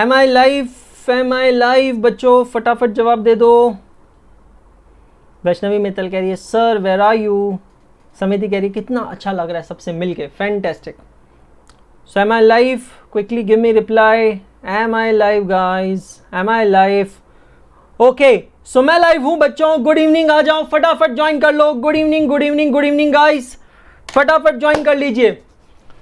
M I life M I life बच्चों फटाफट जवाब दे दो वैष्णवी मित्तल कह रही है सर वेर आर यू समिति कह रही है कितना अच्छा लग रहा है सबसे मिलके fantastic so M I life quickly give me reply M I live guys M I life okay so मैं लाइव हूँ बच्चों गुड इवनिंग आ जाओ फटाफट ज्वाइन कर लो good evening good evening good evening guys फटाफट ज्वाइन कर लीजिए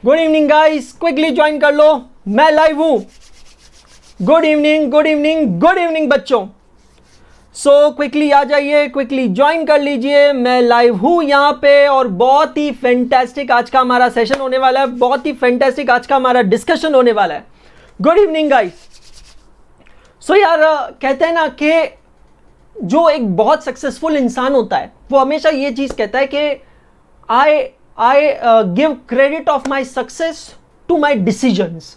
good evening guys quickly join कर लो मैं लाइव हूं good evening good evening good evening बच्चों सो so, क्विकली आ जाइए क्विकली ज्वाइन कर लीजिए मैं लाइव हूं यहां पे और बहुत ही फैंटेस्टिक आज का हमारा सेशन होने वाला है बहुत ही फैंटेस्टिक आज का हमारा डिस्कशन होने वाला है गुड इवनिंग गाइस सो यार कहते हैं ना कि जो एक बहुत सक्सेसफुल इंसान होता है वो हमेशा ये चीज़ कहता है कि I I give credit of my success to my decisions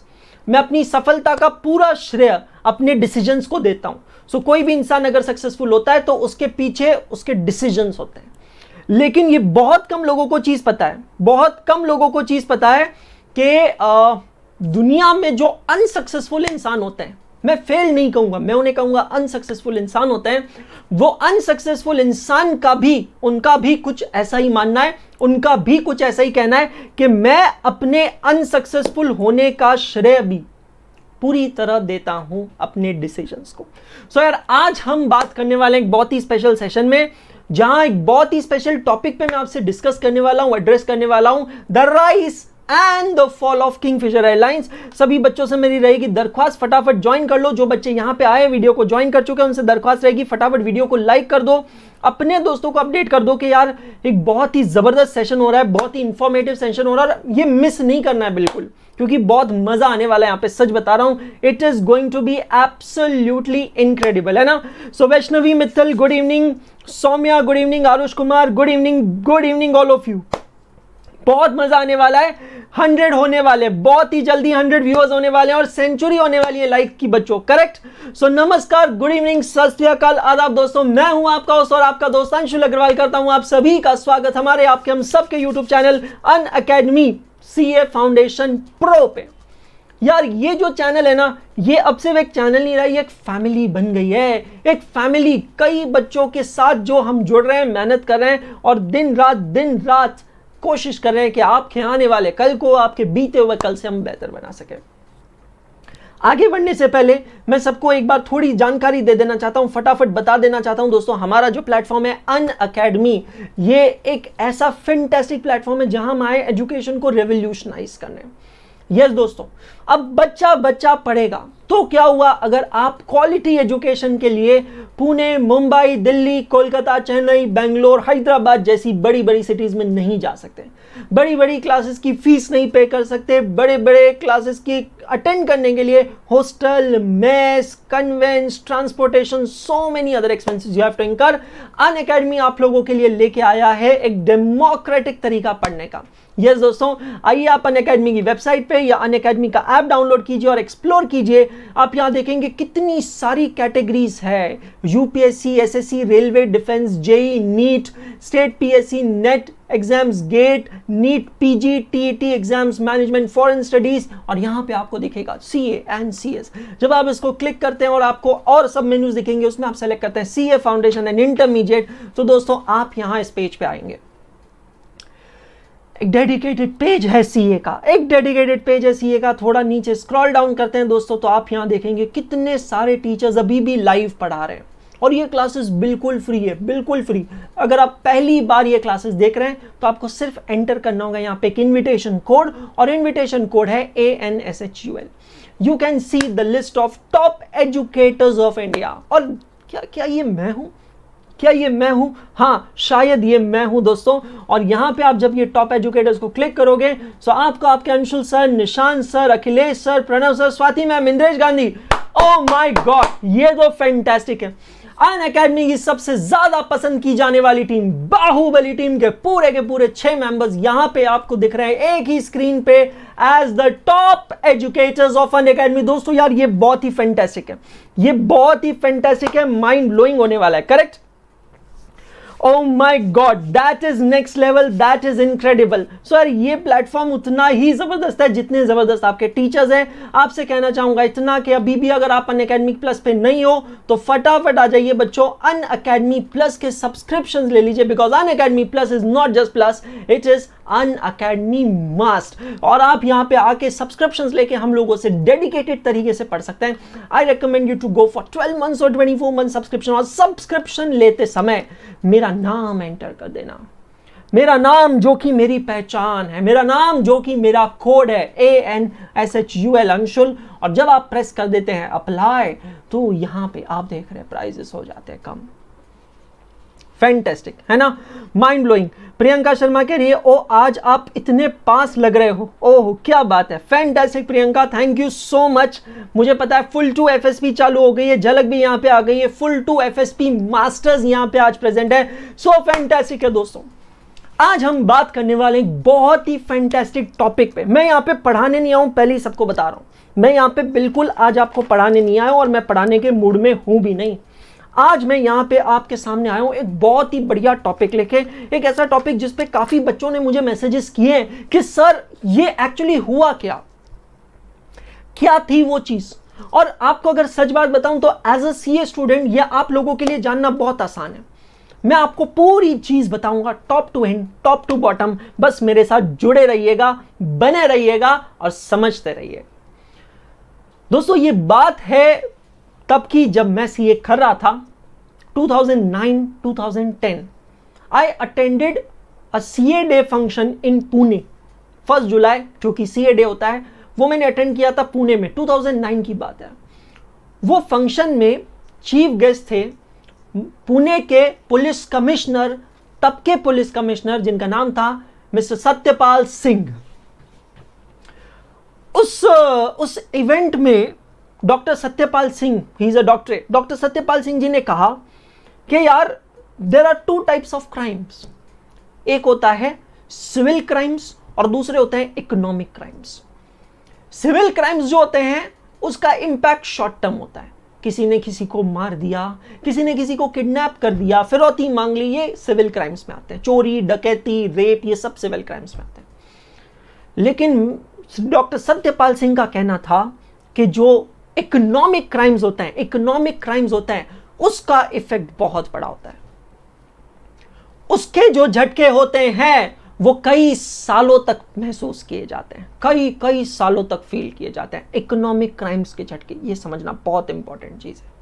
मैं अपनी सफलता का पूरा श्रेय अपने डिसीजन्स को देता हूँ सो so, कोई भी इंसान अगर सक्सेसफुल होता है तो उसके पीछे उसके डिसीजन्स होते हैं लेकिन ये बहुत कम लोगों को चीज़ पता है बहुत कम लोगों को चीज़ पता है कि uh, दुनिया में जो अनसक्सेसफुल इंसान होते हैं मैं फेल नहीं कहूंगा मैं उन्हें कहूंगा अनसक्सेसफुल इंसान होते हैं वो अनसक्सेसफुल इंसान का भी उनका भी कुछ ऐसा ही मानना है उनका भी कुछ ऐसा ही कहना है कि मैं अपने अनसक्सेसफुल होने का श्रेय भी पूरी तरह देता हूं अपने डिसीजंस को सो so यार आज हम बात करने वाले हैं एक बहुत ही स्पेशल सेशन में जहां एक बहुत ही स्पेशल टॉपिक पे मैं आपसे डिस्कस करने वाला हूं एड्रेस करने वाला हूं the rise and the fall of king Fisher airlines सभी बच्चों से मेरी रहेगी दरख्वास्त फटाफट ज्वाइन कर लो जो बच्चे यहाँ पे आए वीडियो को ज्वाइन कर चुके हैं उनसे दरख्वास्त रहेगी फटाफट वीडियो को लाइक कर दो अपने दोस्तों को अपडेट कर दो कि यार एक बहुत ही ज़बरदस्त सेशन हो रहा है बहुत ही इन्फॉर्मेटिव सेशन हो रहा है ये मिस नहीं करना है बिल्कुल क्योंकि बहुत मज़ा आने वाला है यहाँ पे सच बता रहा हूँ it is going to be absolutely incredible है ना so Vaishnavi Mittal good evening Saumya good evening Aarush Kumar good evening good evening all of you बहुत मजा आने वाला है हंड्रेड होने वाले बहुत ही जल्दी हंड्रेड व्यूअर्स होने वाले हैं और सेंचुरी होने वाली है लाइक की बच्चों करेक्ट सो so, नमस्कार गुड इवनिंग सत्याकाल आदाब दोस्तों मैं हूं आपका होस्ट और आपका दोस्त अंशुल अग्रवाल करता हूं आप सभी का स्वागत हमारे आपके हम सबके YouTube channel Unacademy C A foundation pro पे यार ये जो चैनल है ना ये अब सिर्फ एक चैनल नहीं रहा ये एक फैमिली बन गई है एक फैमिली कई बच्चों के साथ जो हम जुड़ रहे हैं मेहनत कर रहे हैं और दिन रात दिन रात कोशिश कर रहे हैं कि आपके आने वाले कल को आपके बीते हुए कल से हम बेहतर बना सकें आगे बढ़ने से पहले मैं सबको एक बार थोड़ी जानकारी दे देना चाहता हूं फटाफट बता देना चाहता हूं दोस्तों हमारा जो प्लेटफॉर्म है अन अकेडमी ये एक ऐसा फिंटेस्टिक प्लेटफॉर्म है जहां हम आए एजुकेशन को रेवोल्यूशनाइज करने यस yes, दोस्तों अब बच्चा बच्चा पढ़ेगा तो क्या हुआ अगर आप क्वालिटी एजुकेशन के लिए पुणे मुंबई दिल्ली कोलकाता चेन्नई बेंगलोर हैदराबाद जैसी बड़ी बड़ी सिटीज़ में नहीं जा सकते बड़ी बड़ी क्लासेस की फ़ीस नहीं पे कर सकते बड़े बड़े क्लासेस की अटेंड करने के लिए hostel mess conveyance transportation so many other expenses you have to incur on academy आप लोगों के लिए लेके आया है एक डेमोक्रेटिक तरीका पढ़ने का यस yes, दोस्तों आइए आप अन अकेडमी की वेबसाइट पे या अन अकेडमी का ऐप डाउनलोड कीजिए और एक्सप्लोर कीजिए आप यहाँ देखेंगे कितनी सारी कैटेगरीज है UPSC SSC railway defence JE NEET state PSC NET exams GATE NEET PG TET e exams management foreign studies और यहाँ पे आपको दिखेगा सी एंड सी जब आप इसको क्लिक करते हैं और आपको और सब मेन्यूज दिखेंगे उसमें आप सेलेक्ट करते हैं सी फाउंडेशन एंड इंटरमीडिएट तो दोस्तों आप यहाँ इस पेज पे आएंगे एक डेडिकेटेड पेज है सीए का एक डेडिकेटेड पेज है सीए का थोड़ा नीचे स्क्रॉल डाउन करते हैं दोस्तों तो आप यहां देखेंगे कितने सारे टीचर्स अभी भी लाइव पढ़ा रहे हैं और ये क्लासेस बिल्कुल फ्री है बिल्कुल फ्री अगर आप पहली बार ये क्लासेस देख रहे हैं तो आपको सिर्फ एंटर करना होगा यहाँ पे एक इन्विटेशन कोड और इन्विटेशन कोड है A N S H U L you can see the list of top educators of India और क्या क्या ये मैं हूँ क्या ये मैं हूं हाँ शायद ये मैं हूं दोस्तों और यहां पे आप जब ये टॉप एजुकेटर्स को क्लिक करोगे तो आपको आपके Anshul sir Nishan sir Akhilesh sir Pranav sir Swati ma'am Indresh Gandhi oh my god ये तो फैंटेस्टिक है अन अकेडमी की सबसे ज्यादा पसंद की जाने वाली टीम बाहुबली टीम के पूरे के पूरे छह मेंबर्स यहां पे आपको दिख रहे हैं एक ही स्क्रीन पे as the top educators of Unacademy दोस्तों यार ये बहुत ही फैंटेस्टिक है ये बहुत ही फैंटेस्टिक है माइंड ब्लोइंग होने वाला है correct oh my god that is next level that is incredible so यार ये प्लेटफॉर्म उतना ही ज़बरदस्त है जितने ज़बरदस्त आपके टीचर्स हैं आपसे कहना चाहूंगा इतना कि अभी भी अगर आप अन अकेडमिक प्लस पे नहीं हो तो फटाफट आ जाइए बच्चों अन अकेडमी प्लस के सब्सक्रिप्शन ले लीजिए because Unacademy plus is not just plus it is Unacademy must और आप यहाँ पे आके सब्सक्रिप्शन लेके हम लोगों से डेडिकेटेड तरीके से पढ़ सकते हैं I recommend you to go for twelve months और ट्वेंटी फोर मंथ सब्सक्रिप्शन और सब्सक्रिप्शन लेते समय मेरा मेरा नाम एंटर कर देना मेरा नाम जो कि मेरी पहचान है मेरा नाम जो कि मेरा कोड है A N S H U L Anshul और जब आप प्रेस कर देते हैं अप्लाई तो यहाँ पे आप देख रहे हैं प्राइजेस हो जाते हैं कम फैंटेस्टिक है ना माइंड ब्लोइंग प्रियंका शर्मा कह रही है ओ आज आप इतने पास लग रहे हो ओह क्या बात है fantastic Priyanka thank you so much मुझे पता है फुल टू एफएसपी चालू हो गई है झलक भी यहाँ पे आ गई है फुल टू एफएसपी मास्टर्स यहाँ पे आज प्रेजेंट है सो so, फैंटेस्टिक है दोस्तों आज हम बात करने वाले एक बहुत ही फैंटेस्टिक टॉपिक पे मैं यहाँ पे पढ़ाने नहीं आऊँ पहले ही सबको बता रहा हूँ मैं यहाँ पे बिल्कुल आज आपको पढ़ाने नहीं आया और मैं पढ़ाने के मूड में हूँ भी नहीं आज मैं यहाँ पे आपके सामने आया हूँ एक बहुत ही बढ़िया टॉपिक लेके एक ऐसा टॉपिक जिसपे काफ़ी बच्चों ने मुझे मैसेजेस किए कि सर ये एक्चुअली हुआ क्या क्या थी वो चीज़ और आपको अगर सच बात बताऊं तो एज अ सी स्टूडेंट यह आप लोगों के लिए जानना बहुत आसान है मैं आपको पूरी चीज़ बताऊंगा top to and top to bottom बस मेरे साथ जुड़े रहिएगा बने रहिएगा और समझते रहिए दोस्तों ये बात है तब की जब मैं सी कर रहा था 2009-2010, I attended a CA Day function in Pune. First जुलाई जो कि सी डे होता है वो मैंने अटेंड किया था पुणे में 2009 की बात है वो फंक्शन में चीफ गेस्ट थे पुणे के पुलिस कमिश्नर तब के पुलिस कमिश्नर जिनका नाम था मिस्टर सत्यपाल सिंह उस उस इवेंट में doctor Satyapal Singh he is a doctorate doctor Satyapal Singh ji ने कहा कि यार there are two types of crimes एक होता है सिविल क्राइम्स और दूसरे होते हैं इकोनॉमिक क्राइम्स सिविल क्राइम्स जो होते हैं उसका इंपैक्ट शॉर्ट टर्म होता है किसी ने किसी को मार दिया किसी ने किसी को किडनैप कर दिया फिरौती मांग ली ये सिविल क्राइम्स में आते हैं चोरी डकैती रेप ये सब सिविल क्राइम्स में आते हैं लेकिन डॉक्टर सत्यपाल सिंह का कहना था कि जो इकोनॉमिक क्राइम्स होते हैं इकोनॉमिक क्राइम्स होते हैं उसका इफेक्ट बहुत बड़ा होता है उसके जो झटके होते हैं वो कई सालों तक महसूस किए जाते हैं कई कई सालों तक फील किए जाते हैं इकोनॉमिक क्राइम्स के झटके ये समझना बहुत इंपॉर्टेंट चीज़ है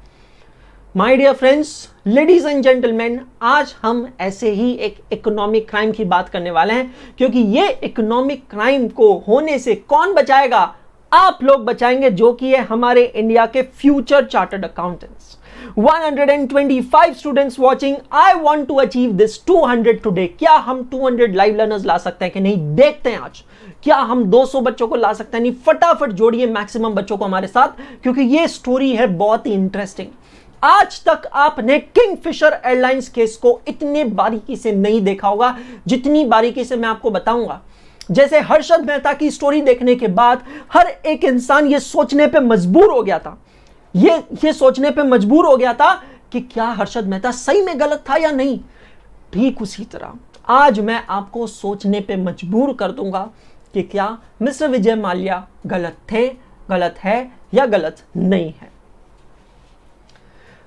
my dear friends ladies and gentleman आज हम ऐसे ही एक इकोनॉमिक क्राइम की बात करने वाले हैं क्योंकि ये इकोनॉमिक क्राइम को होने से कौन बचाएगा आप लोग बचाएंगे जो कि है हमारे इंडिया के future chartered accountants 125 students watching. I want to achieve this 200 today. क्या हम 200 लाइव learners ला सकते हैं कि नहीं देखते हैं आज क्या हम 200 बच्चों को ला सकते हैं नहीं फटाफट जोड़िए मैक्सिमम बच्चों को हमारे साथ क्योंकि ये स्टोरी है बहुत ही इंटरेस्टिंग आज तक आपने किंग फिशर एयरलाइंस केस को इतने बारीकी से नहीं देखा होगा जितनी बारीकी से मैं आपको बताऊंगा जैसे हर्षद मेहता की स्टोरी देखने के बाद हर एक इंसान ये सोचने पे मजबूर हो गया था ये ये सोचने पे मजबूर हो गया था कि क्या हर्षद मेहता सही में गलत था या नहीं ठीक उसी तरह आज मैं आपको सोचने पे मजबूर कर दूंगा कि क्या मिस्टर विजय माल्या गलत थे गलत है या गलत नहीं है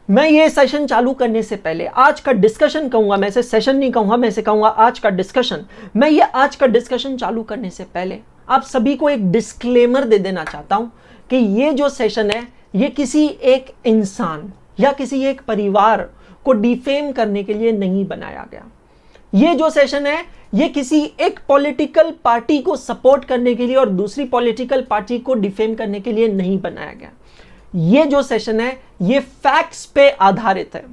मैं ये सेशन चालू करने से पहले आज का डिस्कशन कहूंगा मैं इसे सेशन नहीं कहूंगा मैं इसे कहूंगा आज का डिस्कशन मैं ये आज का डिस्कशन चालू करने से पहले आप सभी को एक डिस्क्लेमर दे देना चाहता हूं कि ये जो सेशन है ये किसी एक इंसान या किसी एक परिवार को डिफेम करने के लिए नहीं बनाया गया ये जो सेशन है ये किसी एक पॉलिटिकल पार्टी को सपोर्ट करने के लिए और दूसरी पॉलिटिकल पार्टी को डिफेम करने के लिए नहीं बनाया गया ये जो सेशन है ये फैक्ट्स पे आधारित है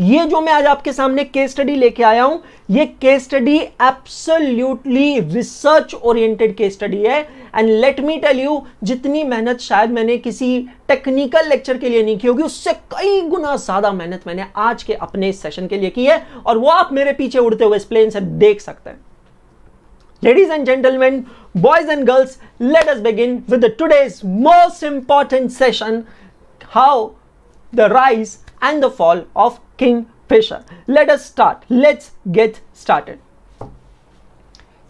ये जो मैं आज आपके सामने केस स्टडी लेके आया हूं ये case study absolutely research oriented case study है and let me tell you जितनी मेहनत शायद मैंने किसी टेक्निकल लेक्चर के लिए नहीं की होगी उससे कई गुना ज्यादा मेहनत मैंने आज के अपने सेशन के लिए की है और वो आप मेरे पीछे उड़ते हुए प्लेन से देख सकते हैं ladies and gentleman boys and girls let us begin with today's most important session how the rise and the fall of Kingfisher let us start let's get started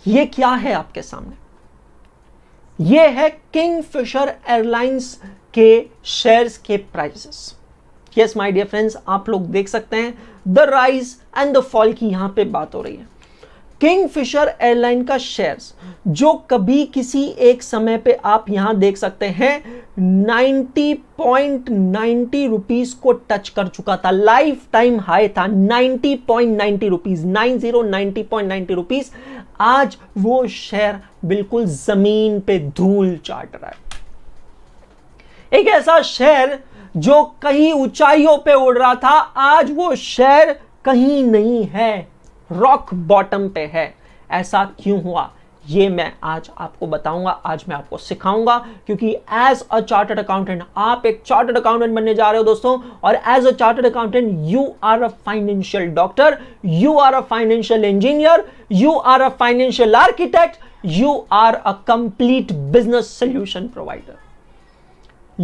ये क्या है आपके सामने ये है किंग फिशर एयरलाइंस के shares के prices yes my dear friends आप लोग देख सकते हैं the rise and the fall की यहां पे बात हो रही है किंग फिशर एयरलाइन का शेयर्स जो कभी किसी एक समय पे आप यहां देख सकते हैं 90.90 पॉइंट रुपीज को टच कर चुका था लाइफ टाइम हाई था 90.90 रुपीस 90 90.90 रुपीज आज वो शेयर बिल्कुल जमीन पे धूल चाट रहा है एक ऐसा शेयर जो कहीं ऊंचाइयों पे उड़ रहा था आज वो शेयर कहीं नहीं है रॉक बॉटम पे है ऐसा क्यों हुआ ये मैं आज आपको बताऊंगा आज मैं आपको सिखाऊंगा क्योंकि एज अ चार्टर्ड अकाउंटेंट आप एक चार्टर्ड अकाउंटेंट बनने जा रहे हो दोस्तों और as a chartered accountant you are a financial doctor you are a financial engineer you are a financial architect you are a complete business solution provider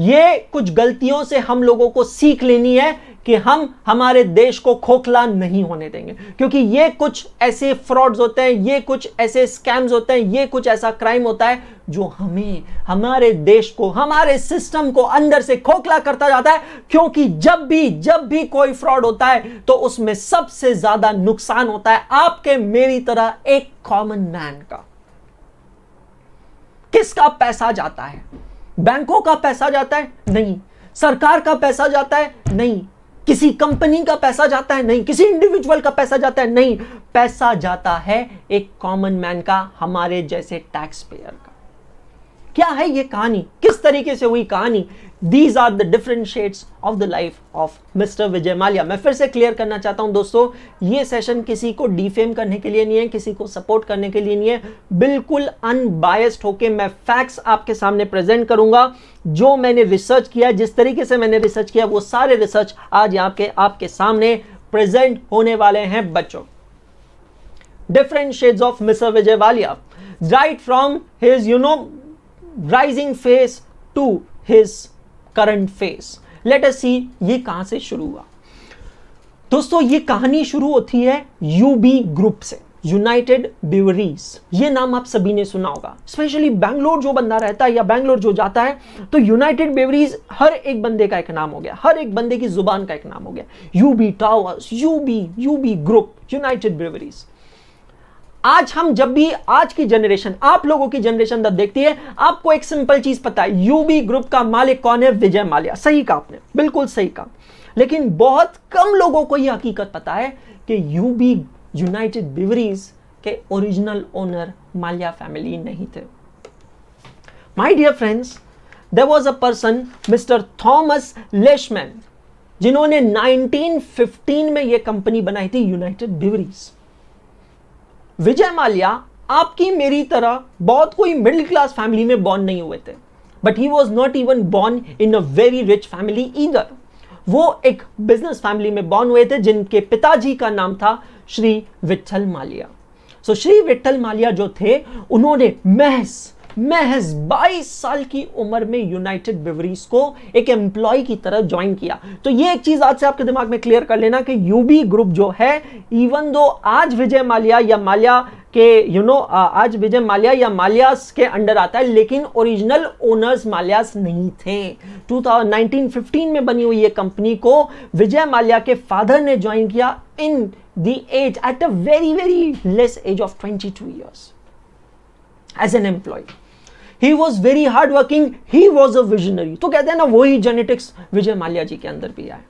ये कुछ गलतियों से हम लोगों को सीख लेनी है कि हम हमारे देश को खोखला नहीं होने देंगे क्योंकि ये कुछ ऐसे फ्रॉड्स होते हैं ये कुछ ऐसे स्कैम्स होते हैं ये कुछ ऐसा क्राइम होता है जो हमें हमारे देश को हमारे सिस्टम को अंदर से खोखला करता जाता है क्योंकि जब भी जब भी कोई फ्रॉड होता है तो उसमें सबसे ज्यादा नुकसान होता है आपके मेरी तरह एक कॉमन मैन का किसका पैसा जाता है बैंकों का पैसा जाता है नहीं सरकार का पैसा जाता है नहीं किसी कंपनी का पैसा जाता है नहीं किसी इंडिविजुअल का पैसा जाता है नहीं पैसा जाता है एक कॉमन मैन का हमारे जैसे टैक्स पेयर का क्या है ये कहानी किस तरीके से हुई कहानी these are the different shades of the life of mister Vijay Mallya मैं फिर से क्लियर करना चाहता हूं दोस्तों ये सेशन किसी को डिफेम करने के लिए नहीं है किसी को सपोर्ट करने के लिए नहीं है बिल्कुल अनबायस्ड होके मैं फैक्ट्स आपके सामने प्रेजेंट करूंगा जो मैंने रिसर्च किया जिस तरीके से मैंने रिसर्च किया वो सारे रिसर्च आज आपके आपके सामने प्रेजेंट होने वाले हैं बच्चों different shades of mister Vijay Walia right from his you know rising phase to his current phase let us see ये कहां से शुरू हुआ दोस्तों ये कहानी शुरू होती है यूबी ग्रुप से यूनाइटेड ब्यूरीज ये नाम आप सभी ने सुना होगा स्पेशली बैंगलोर जो बंदा रहता है या बैंगलोर जो जाता है तो यूनाइटेड ब्यूरीज हर एक बंदे का एक नाम हो गया हर एक बंदे की जुबान का एक नाम हो गया UB towers UB UB group United Breweries आज हम जब भी आज की जनरेशन आप लोगों की जनरेशन जब देखती है आपको एक सिंपल चीज पता है यूबी ग्रुप का मालिक कौन है विजय माल्या सही कहा आपने बिल्कुल सही कहा लेकिन बहुत कम लोगों को यह हकीकत पता है कि यूबी यूनाइटेड बिवरीज के ओरिजिनल ओनर माल्या फैमिली नहीं थे my dear friends there was a person mister Thomas Leishman जिन्होंने 1915 में यह कंपनी बनाई थी यूनाइटेड बिवरीज विजय माल्या आपकी मेरी तरह बहुत कोई मिडिल क्लास फैमिली में बॉर्न नहीं हुए थे but he was not even born in a very rich family either वो एक बिजनेस फैमिली में बॉर्न हुए थे जिनके पिताजी का नाम था श्री विट्ठल मालिया सो so, श्री विट्ठल मालिया जो थे उन्होंने महज महज 22 साल की उम्र में यूनाइटेड बेवरीज को एक एम्प्लॉय की तरह ज्वाइन किया तो ये एक चीज आज से आपके दिमाग में क्लियर कर लेना कि यूबी ग्रुप जो है इवन दो आज विजय माल्या या माल्या के यू नो आज विजय माल्या या माल्यास के अंडर आता है लेकिन ओरिजिनल ओनर्स माल्यास नहीं थे 2019-15 में बनी हुई ये कंपनी को विजय माल्या के फादर ने ज्वाइन किया in the age at a very very less age of 22 years age an employ he was very hard working he was a visionary तो कहते हैं ना वही जेनेटिक्स विजय माल्या जी के अंदर भी आए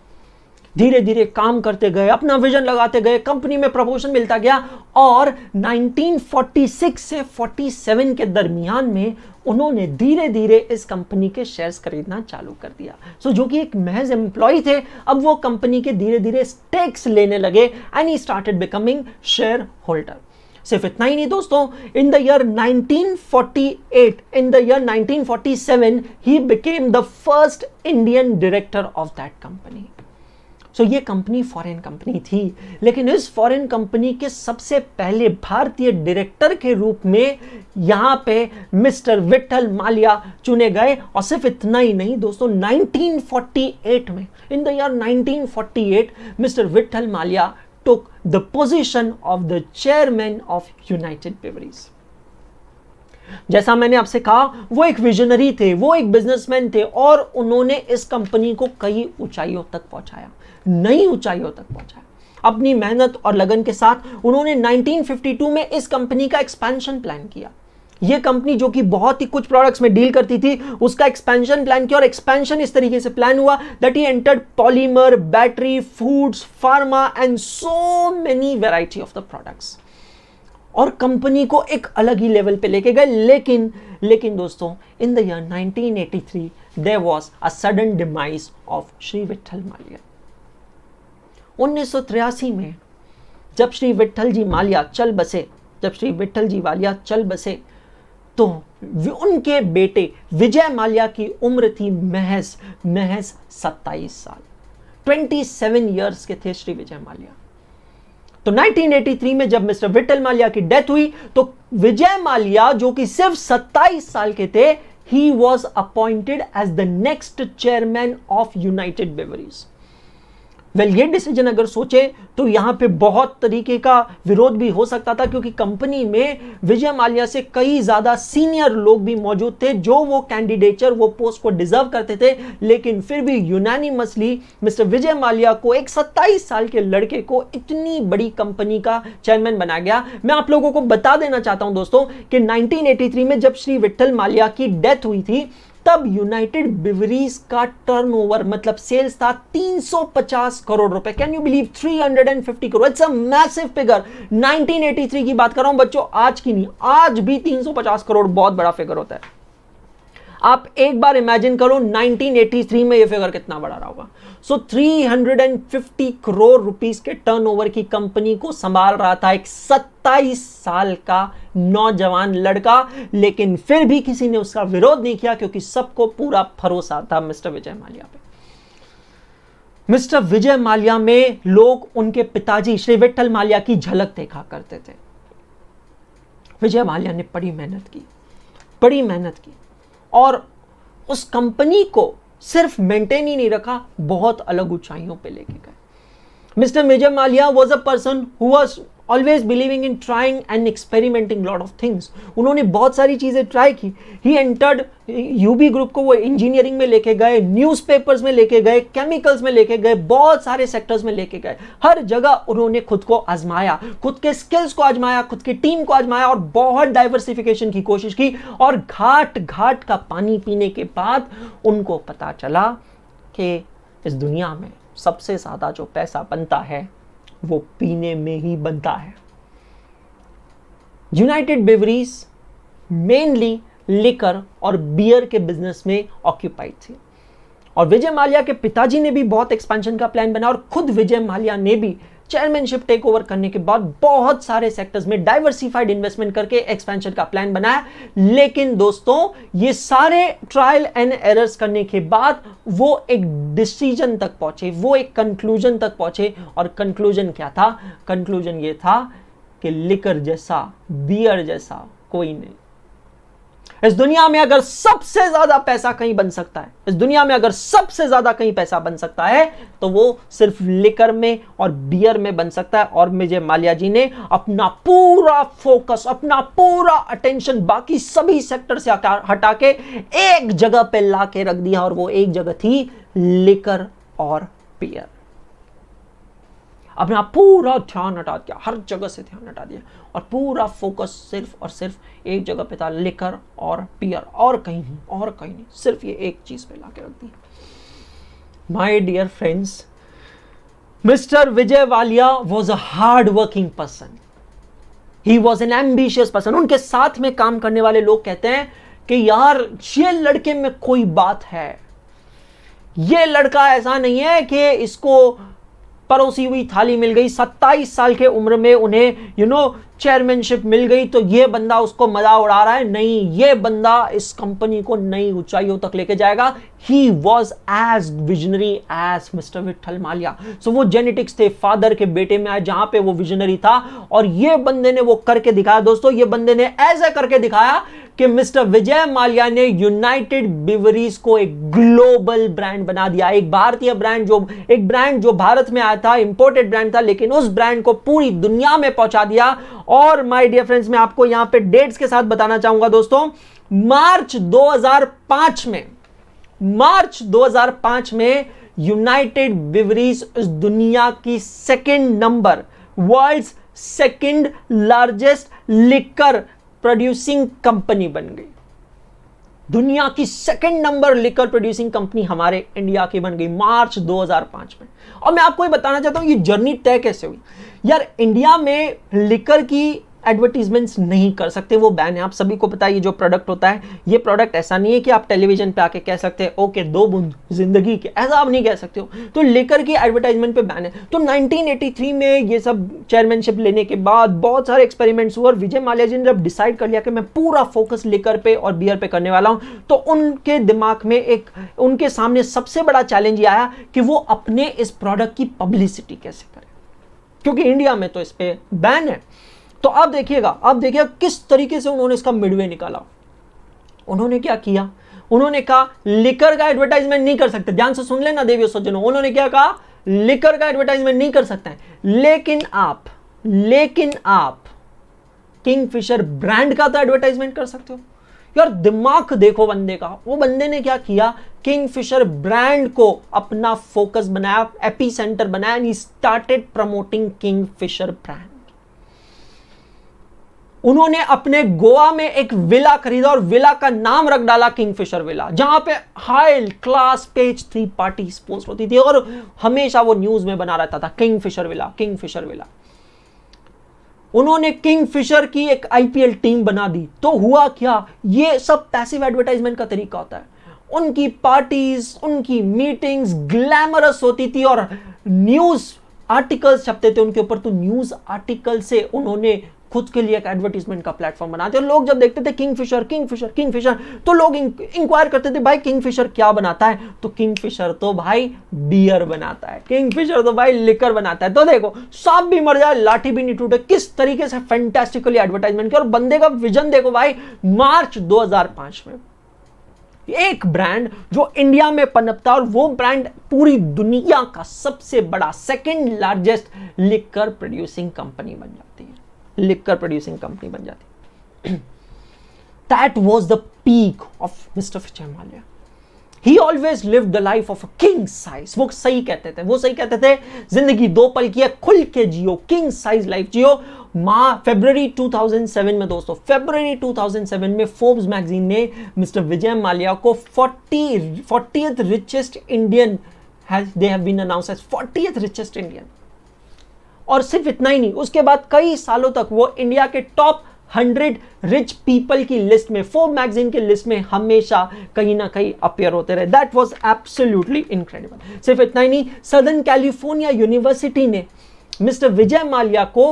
धीरे धीरे काम करते गए अपना विजन लगाते गए कंपनी में प्रमोशन मिलता गया और 1946 से 47 के दरमियान में उन्होंने धीरे धीरे इस कंपनी के शेयर्स खरीदना चालू कर दिया सो so, जो कि एक महज एम्प्लॉय थे अब वो कंपनी के धीरे धीरे स्टेक्स लेने लगे and he started becoming share holder सिर्फ इतना ही नहीं दोस्तों in the year 1948 in the year 1947 he became the first Indian director of that company so so, ये कंपनी फॉरेन कंपनी थी लेकिन इस फॉरेन कंपनी के सबसे पहले भारतीय डायरेक्टर के रूप में यहाँ पे मिस्टर विठल मालिया चुने गए और सिर्फ इतना ही नहीं दोस्तों 1948 में in the year 1948 mister Vittal Mallya took the position of the chairman of United Breweries. जैसा मैंने आपसे कहा वो एक विजनरी थे वो एक बिजनेसमैन थे और उन्होंने इस कंपनी को कई ऊंचाइयों तक पहुंचाया नई ऊंचाइयों तक पहुंचाया अपनी मेहनत और लगन के साथ उन्होंने 1952 में इस कंपनी का एक्सपेंशन प्लान किया ये कंपनी जो कि बहुत ही कुछ प्रोडक्ट्स में डील करती थी उसका एक्सपेंशन प्लान किया और एक्सपेंशन इस तरीके से प्लान हुआ that he entered polymer battery foods pharma and so many variety of the products और कंपनी को एक अलग ही लेवल पे लेके गए लेकिन लेकिन दोस्तों in the year 1983 there was a sudden demise of Shri Vittal Mallya उन्नीस में जब श्री विठल जी मालिया चल बसे जब श्री विठल जी वालिया चल बसे तो उनके बेटे विजय माल्या की उम्र थी महज महज 27 साल 27 इयर्स के थे श्री विजय माल्या तो 1983 में जब मिस्टर विटल माल्या की डेथ हुई तो विजय माल्या जो कि सिर्फ 27 साल के थे he was appointed as the next chairman of United Breweries well ये डिसीजन अगर सोचे तो यहाँ पे बहुत तरीके का विरोध भी हो सकता था क्योंकि कंपनी में विजय माल्या से कई ज़्यादा सीनियर लोग भी मौजूद थे जो वो कैंडिडेटर वो पोस्ट को डिजर्व करते थे लेकिन फिर भी यूनानिमसली मिस्टर विजय माल्या को एक सत्ताईस साल के लड़के को इतनी बड़ी कंपनी का चेयरमैन बनाया गया मैं आप लोगों को बता देना चाहता हूँ दोस्तों कि नाइनटीन में जब श्री विट्ठल माल्या की डेथ हुई थी तब यूनाइटेड बिवरीज का टर्नओवर मतलब सेल्स था 350 करोड़ रुपए can you believe 350 crore it's a massive figure 1983 की बात कर रहा हूं बच्चों आज की नहीं आज भी 350 करोड़ बहुत बड़ा फिगर होता है आप एक बार इमेजिन करो 1983 में ये फिगर कितना बड़ा रहा होगा सो so, 350 करोड़ रुपीस के टर्नओवर की कंपनी को संभाल रहा था एक 27 साल का नौजवान लड़का लेकिन फिर भी किसी ने उसका विरोध नहीं किया क्योंकि सबको पूरा भरोसा था मिस्टर विजय माल्या पे मिस्टर विजय माल्या में लोग उनके पिताजी श्री विट्ठल माल्या की झलक देखा करते थे विजय माल्या ने बड़ी मेहनत की बड़ी मेहनत की और उस कंपनी को सिर्फ मेंटेन ही नहीं रखा बहुत अलग ऊंचाइयों पे लेके गए mister major Mallya was a person who was always believing in trying and experimenting lot of things उन्होंने बहुत सारी चीज़ें ट्राई की he entered U B group को वो इंजीनियरिंग में लेके गए न्यूज़पेपर्स में लेके गए केमिकल्स में लेके गए बहुत सारे सेक्टर्स में लेके गए हर जगह उन्होंने खुद को आजमाया खुद के स्किल्स को आजमाया खुद की टीम को आजमाया और बहुत डाइवर्सिफिकेशन की कोशिश की और घाट घाट का पानी पीने के बाद उनको पता चला कि इस दुनिया में सबसे ज़्यादा जो पैसा बनता है वो पीने में ही बनता है यूनाइटेड बेवरीज मेनली लेकर और बियर के बिजनेस में ऑक्यूपाइड थी और विजय माल्या के पिताजी ने भी बहुत एक्सपेंशन का प्लान बनाया और खुद विजय माल्या ने भी चेयरमैनशिप टेक ओवर करने के बाद बहुत सारे सेक्टर्स में डाइवर्सिफाइड इन्वेस्टमेंट करके एक्सपेंशन का प्लान बनाया लेकिन दोस्तों ये सारे ट्रायल एंड एरर्स करने के बाद वो एक डिसीजन तक पहुंचे वो एक कंक्लूजन तक पहुंचे और कंक्लूजन क्या था कंक्लूजन ये था कि लिकर जैसा बियर जैसा कोई नहीं इस दुनिया में अगर सबसे ज्यादा पैसा कहीं बन सकता है इस दुनिया में अगर सबसे ज्यादा कहीं पैसा बन सकता है तो वो सिर्फ लिकर में और बियर में बन सकता है और मिजय माल्या जी ने अपना पूरा फोकस अपना पूरा अटेंशन बाकी सभी सेक्टर से हटा के एक जगह पे ला के रख दिया और वो एक जगह थी लिकर और बियर अपना पूरा ध्यान हटा दिया हर जगह से ध्यान हटा दिया और पूरा फोकस सिर्फ और सिर्फ एक जगह पे था लेकर और पियर और कहीं नहीं और कहीं नहीं सिर्फ ये एक चीज़ पे ला के रख दी my dear friends mister Vijay Mallya was a hard working person he was an ambitious person उनके साथ में काम करने वाले लोग कहते हैं कि यार ये लड़के में कोई बात है ये लड़का ऐसा नहीं है कि इसको परोसी हुई थाली मिल गई 27 साल के उम्र में उन्हें यू नो चेयरमैनशिप मिल गई तो ये बंदा उसको मजा उड़ा रहा है नहीं ये बंदा इस कंपनी को नई ऊंचाइयों तक लेके जाएगा he was as visionary as mister Vittal Mallya so वो जेनेटिक्स थे फादर के बेटे में आए जहां पे वो विजनरी था और ये बंदे ने वो करके दिखाया दोस्तों ये बंदे ने ए करके दिखाया कि मिस्टर विजय माल्या ने यूनाइटेड बिवरीज को एक ग्लोबल ब्रांड बना दिया एक भारतीय ब्रांड जो एक ब्रांड जो भारत में आया था इंपोर्टेड ब्रांड था लेकिन उस ब्रांड को पूरी दुनिया में पहुंचा दिया और माय डियर फ्रेंड्स मैं आपको यहां पे डेट्स के साथ बताना चाहूंगा दोस्तों मार्च 2005 में मार्च 2005 में यूनाइटेड बिवरीज इस दुनिया की second number world second largest liquor producing company बन गई दुनिया की second number liquor producing company हमारे इंडिया की बन गई मार्च 2005 में और मैं आपको ये बताना चाहता हूं ये जर्नी तय कैसे हुई यार इंडिया में लिकर की एडवर्टीजमेंट्स नहीं कर सकते वो बैन है आप सभी को पता है ये जो प्रोडक्ट होता है ये प्रोडक्ट ऐसा नहीं है कि आप टेलीविजन पे आके कह सकते हैं ओके दो बूंद जिंदगी के ऐसा आप नहीं कह सकते हो तो लेकर के एडवर्टाइजमेंट पे बैन है तो 1983 में ये सब चेयरमैनशिप लेने के बाद बहुत सारे एक्सपेरिमेंट्स हुए और विजय माल्या जी ने जब डिसाइड कर लिया कि मैं पूरा फोकस लेकर पे और बियर पे करने वाला हूँ तो उनके दिमाग में एक उनके सामने सबसे बड़ा चैलेंज ये आया कि वो अपने इस प्रोडक्ट की पब्लिसिटी कैसे करें क्योंकि इंडिया में तो इस पर बैन है तो अब देखिएगा अब देखिएगा किस तरीके से उन्होंने इसका मिडवे निकाला उन्होंने क्या किया उन्होंने कहा लिकर का एडवर्टाइजमेंट नहीं कर सकते ध्यान से सुन लेना देवी सज्जनों उन्होंने क्या कहा लिकर का एडवर्टाइजमेंट नहीं कर सकते लेकिन आप लेकिन आप किंगफिशर ब्रांड का तो एडवर्टाइजमेंट कर सकते हो यार दिमाग देखो बंदे का वो बंदे ने क्या किया किंगफिशर ब्रांड को अपना फोकस बनाया एपी सेंटर बनाया स्टार्टेड प्रमोटिंग किंगफिशर ब्रांड उन्होंने अपने गोवा में एक विला खरीदा और विला का नाम रख डाला किंगफिशर विला जहां पे high class page three party sponsor होती थी और हमेशा वो न्यूज में बना रहता था किंगफिशर विला किंगफिशर विला उन्होंने किंगफिशर की एक आईपीएल टीम बना दी तो हुआ क्या ये सब पैसिव एडवर्टाइजमेंट का तरीका होता है उनकी पार्टीज उनकी मीटिंग्स ग्लैमरस होती थी और न्यूज आर्टिकल्स छपते थे उनके ऊपर तो न्यूज आर्टिकल से उन्होंने खुद के लिए एक एडवर्टीजमेंट का प्लेटफॉर्म बनाते और लोग जब देखते थे Kingfisher Kingfisher Kingfisher तो लोग इंक्वायर करते थे भाई किंग फिशर क्या बनाता है तो किंग फिशर तो भाई बियर बनाता है किंग फिशर तो भाई लिकर बनाता है तो देखो सांप भी मर जाए लाठी भी नहीं टूटे किस तरीके से फैंटेस्टिकली एडवर्टाइजमेंट की और बंदे का विजन देखो भाई मार्च दो में एक ब्रांड जो इंडिया में पनपता और वो ब्रांड पूरी दुनिया का सबसे बड़ा second largest liquor producing company बन जाती है लिक्कर प्रोड्यूसिंग कंपनी बन जाती that was the peak of mister फिचर Mallya he always live the life of a king size वो सही कहते थे वो सही कहते थे जिंदगी दो पल की है खुल के जियो किंग साइज लाइफ जियो माँ फेबररी 2007 में दोस्तों फेबररी 2007 में फोर्ब्स मैगजीन ने मिस्टर विजय माल्या को 40 fortieth richest Indian has they have been announce as fortieth richest Indian और सिर्फ इतना ही नहीं उसके बाद कई सालों तक वो इंडिया के टॉप हंड्रेड रिच पीपल की लिस्ट में फोर मैगजीन की लिस्ट में हमेशा कहीं ना कहीं अपेयर होते रहे दैट वॉज एब्सोल्यूटली इनक्रेडिबल सिर्फ इतना ही नहीं सदर्न कैलिफोर्निया यूनिवर्सिटी ने मिस्टर विजय माल्या को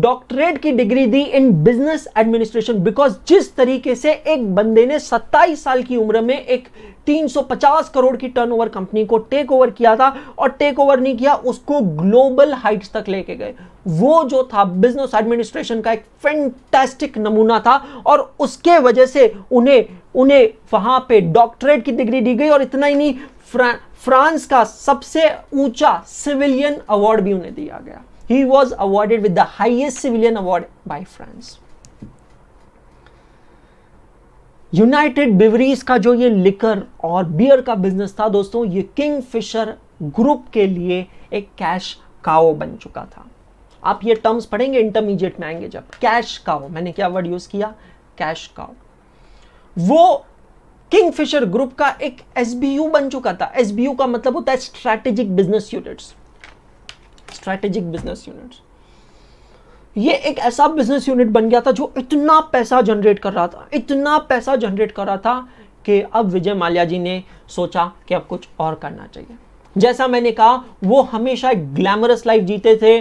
डॉक्टरेट की डिग्री दी इन बिजनेस एडमिनिस्ट्रेशन बिकॉज जिस तरीके से एक बंदे ने 27 साल की उम्र में एक 350 करोड़ की टर्नओवर कंपनी को टेक ओवर किया था और टेक ओवर नहीं किया उसको ग्लोबल हाइट्स तक लेके गए वो जो था बिजनेस एडमिनिस्ट्रेशन का एक फैंटेस्टिक नमूना था और उसके वजह से उन्हें उन्हें वहां पे डॉक्टरेट की डिग्री दी गई और इतना ही नहीं फ्रा, फ्रांस का सबसे ऊंचा सिविलियन अवार्ड भी उन्हें दिया गया He was awarded with the highest civilian award by France. United Breweries का जो ये लिकर और बियर का बिजनेस था दोस्तों ये किंग फिशर ग्रुप के लिए एक कैश काओ बन चुका था आप ये टर्म्स पढ़ेंगे इंटरमीडिएट में आएंगे जब कैश काओ मैंने क्या वर्ड यूज किया कैश काओ वो किंग फिशर ग्रुप का एक एस बन चुका था एस का मतलब होता है strategic business units strategic business unit ये एक ऐसा बिजनेस यूनिट बन गया था जो इतना पैसा जनरेट कर रहा था इतना पैसा जनरेट कर रहा था कि अब विजय माल्या जी ने सोचा कि अब कुछ और करना चाहिए जैसा मैंने कहा वो हमेशा एक ग्लैमरस लाइफ जीते थे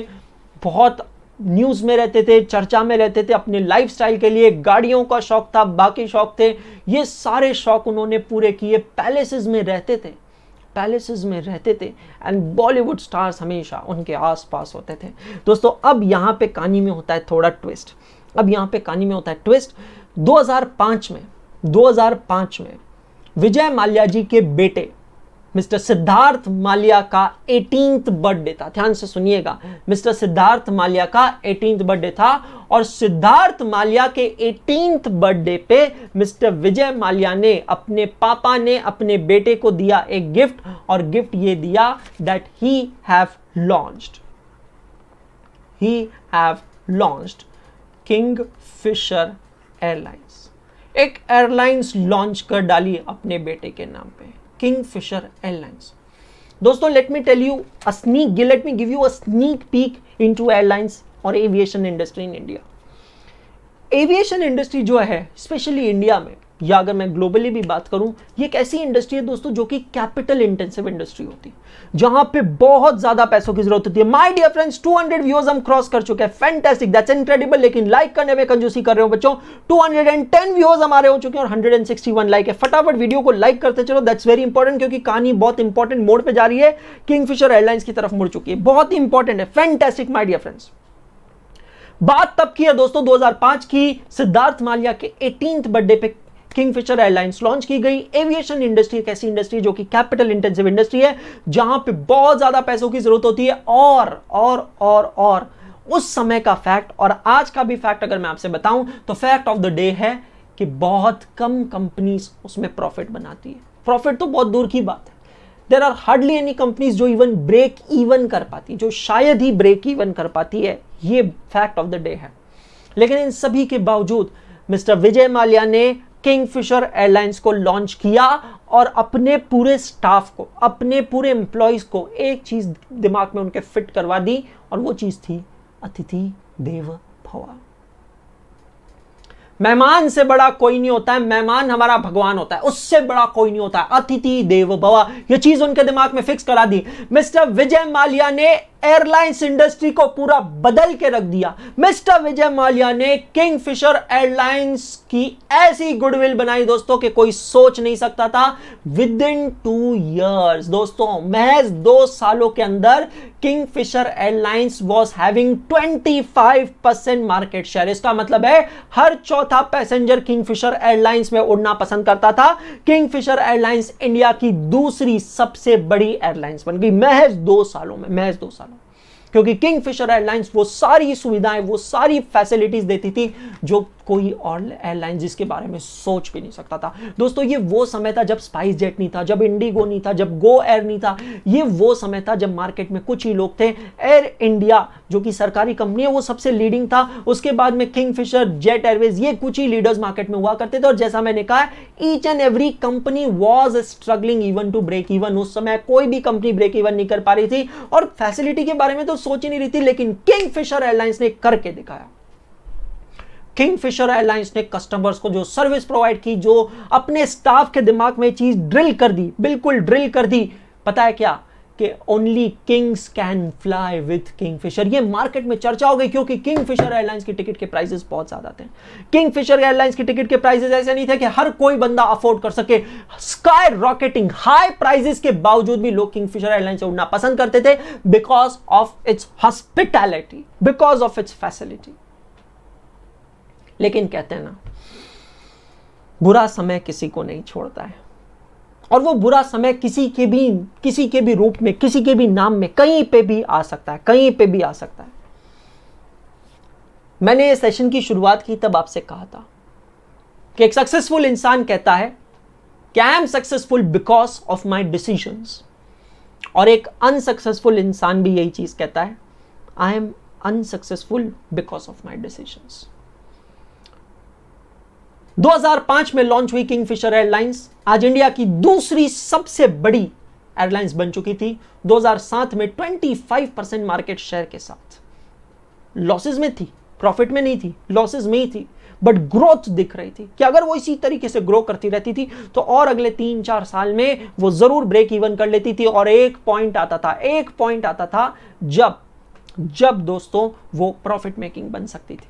बहुत न्यूज़ में रहते थे चर्चा में रहते थे अपने लाइफ के लिए गाड़ियों का शौक था बाकी शौक थे ये सारे शौक उन्होंने पूरे किए पैलेसेस में रहते थे पैलेसेस में रहते थे एंड बॉलीवुड स्टार्स हमेशा उनके आसपास होते थे दोस्तों अब यहाँ पे कहानी में होता है थोड़ा ट्विस्ट अब यहाँ पे कहानी में होता है ट्विस्ट 2005 में 2005 में विजय माल्या जी के बेटे मिस्टर सिद्धार्थ मालिया का एटीनथ बर्थडे था ध्यान से सुनिएगा मिस्टर सिद्धार्थ मालिया का एटीनथ बर्थडे था और सिद्धार्थ मालिया के एटीनथ बर्थडे पे मिस्टर विजय मालिया ने अपने पापा ने अपने बेटे को दिया एक गिफ्ट और गिफ्ट ये दिया that he have launched he have launched king Fisher airlines एक एयरलाइंस लॉन्च कर डाली अपने बेटे के नाम पे किंग फिशर एयरलाइंस दोस्तों let me tell you a let me give you a peek peek to airlines और aviation industry in India aviation industry जो है स्पेशली इंडिया में या अगर मैं ग्लोबली भी बात करूं ये एक ऐसी इंडस्ट्री है दोस्तों जो कि कैपिटल इंटेंसिव इंडस्ट्री होती है जहां पे बहुत ज्यादा पैसों की जरूरत होती है my dear friends 200 hundred views हम क्रॉस कर चुके हैं फैंटेसिक दैट्स इनक्रेडिबल लेकिन लाइक करने में कंजूसी कर रहे हो बच्चों 210 व्यूज हमारे हो चुके हैं और हंड्रेड लाइक है फटाफट वीडियो को लाइक करते चलो दैट्स वेरी इंपॉर्टेंट क्योंकि कहानी बहुत इंपॉर्टेंट मोड पर जा रही है किंगफिशर एयरलाइंस की तरफ मुड़ चुकी है बहुत ही इंपॉर्टेंट है फैंटेसिक माई डियर फ्रेंड्स बात तब की है दोस्तों 2005 की सिद्धार्थ मालिया के एटीन बर्थडे पे किंगफिशर एयरलाइंस लॉन्च की गई एविएशन इंडस्ट्री एक ऐसी इंडस्ट्री जो कि कैपिटल इंटेंसिव इंडस्ट्री है जहां पे बहुत ज्यादा पैसों की जरूरत होती है और और और और उस समय का फैक्ट और आज का भी फैक्ट अगर मैं आपसे बताऊं तो फैक्ट ऑफ द डे है कि बहुत कम कंपनीज उसमें प्रॉफिट बनाती है प्रॉफिट तो बहुत दूर की बात है there are hardly any companies जो इवन ब्रेक इवन कर पाती जो शायद ही ब्रेक इवन कर पाती है ये फैक्ट ऑफ द डे है लेकिन इन सभी के बावजूद मिस्टर विजय माल्या ने किंगफिशर एयरलाइंस को लॉन्च किया और अपने पूरे स्टाफ को अपने पूरे एम्प्लॉयज़ को एक चीज़ दिमाग में उनके फिट करवा दी और वो चीज़ थी अतिथि देव भवा मेहमान से बड़ा कोई नहीं होता है मेहमान हमारा भगवान होता है उससे बड़ा कोई नहीं होता है अतिथि देव भवा यह चीज उनके दिमाग में फिक्स करा दी मिस्टर विजय मालिया ने एयरलाइंस इंडस्ट्री को पूरा बदल के रख दिया मिस्टर विजय माल्या ने किंगफिशर एयरलाइंस की ऐसी गुडविल बनाई दोस्तों कि कोई सोच नहीं सकता था विद इन टू ईयर्स दोस्तों महज दो सालों के अंदर Kingfisher airlines was having 25 percent market share इसका मतलब है हर चौथा पैसेंजर किंगफिशर एयरलाइंस में उड़ना पसंद करता था फिशर एयरलाइंस इंडिया की दूसरी सबसे बड़ी एयरलाइंस बन गई महज दो सालों में महज दो साल क्योंकि किंग फिशर एयरलाइंस वो सारी सुविधाएं वो सारी फैसिलिटीज देती थी जो कोई और एयरलाइन जिसके बारे में सोच भी नहीं सकता था दोस्तों ये वो समय था जब स्पाइस जेट नहीं था जब इंडिगो नहीं था जब गो एयर नहीं था ये वो समय था जब मार्केट में कुछ ही लोग थे एयर इंडिया जो कि सरकारी कंपनी है वो सबसे लीडिंग था उसके बाद में किंग फिशर जेट एयरवेज ये कुछ ही लीडर्स मार्केट में हुआ करते थे और जैसा मैंने कहा each and every company was struggling even to break even उस समय कोई भी कंपनी ब्रेक इवन नहीं कर पा रही थी और फैसिलिटी के बारे में तो सोच ही नहीं रही थी लेकिन किंग फिशर एयरलाइंस ने करके दिखाया किंगफिशर एयरलाइंस ने कस्टमर्स को जो सर्विस प्रोवाइड की जो अपने स्टाफ के दिमाग में चीज ड्रिल कर दी बिल्कुल ड्रिल कर दी पता है क्या कि only kings can fly with Kingfisher ये मार्केट में चर्चा हो गई क्योंकि किंगफिशर एयरलाइंस की टिकट के प्राइसेस बहुत ज्यादा थे किंगफिशर एयरलाइंस की टिकट के प्राइसेस ऐसे नहीं थे कि हर कोई बंदा अफोर्ड कर सके स्काई रॉकेटिंग हाई प्राइजेस के बावजूद भी लोग किंगफिशर एयरलाइंस उड़ना पसंद करते थे because of its hospitality because of its facility लेकिन कहते हैं ना बुरा समय किसी को नहीं छोड़ता है और वो बुरा समय किसी के भी किसी के भी रूप में किसी के भी नाम में कहीं पे भी आ सकता है कहीं पे भी आ सकता है मैंने ये सेशन की शुरुआत की तब आपसे कहा था कि एक सक्सेसफुल इंसान कहता है कि I am successful because of my decisions और एक अनसक्सेसफुल इंसान भी यही चीज़ कहता है I am unsuccessful because of my decisions 2005 में लॉन्च हुई किंगफिशर एयरलाइंस आज इंडिया की दूसरी सबसे बड़ी एयरलाइंस बन चुकी थी 2007 में 25 परसेंट मार्केट शेयर के साथ लॉसेज में थी प्रॉफिट में नहीं थी लॉसेज में ही थी बट ग्रोथ दिख रही थी कि अगर वो इसी तरीके से ग्रो करती रहती थी तो और अगले तीन चार साल में वो ज़रूर ब्रेक इवन कर लेती थी और एक पॉइंट आता था एक पॉइंट आता था जब जब दोस्तों वो प्रॉफिट मेकिंग बन सकती थी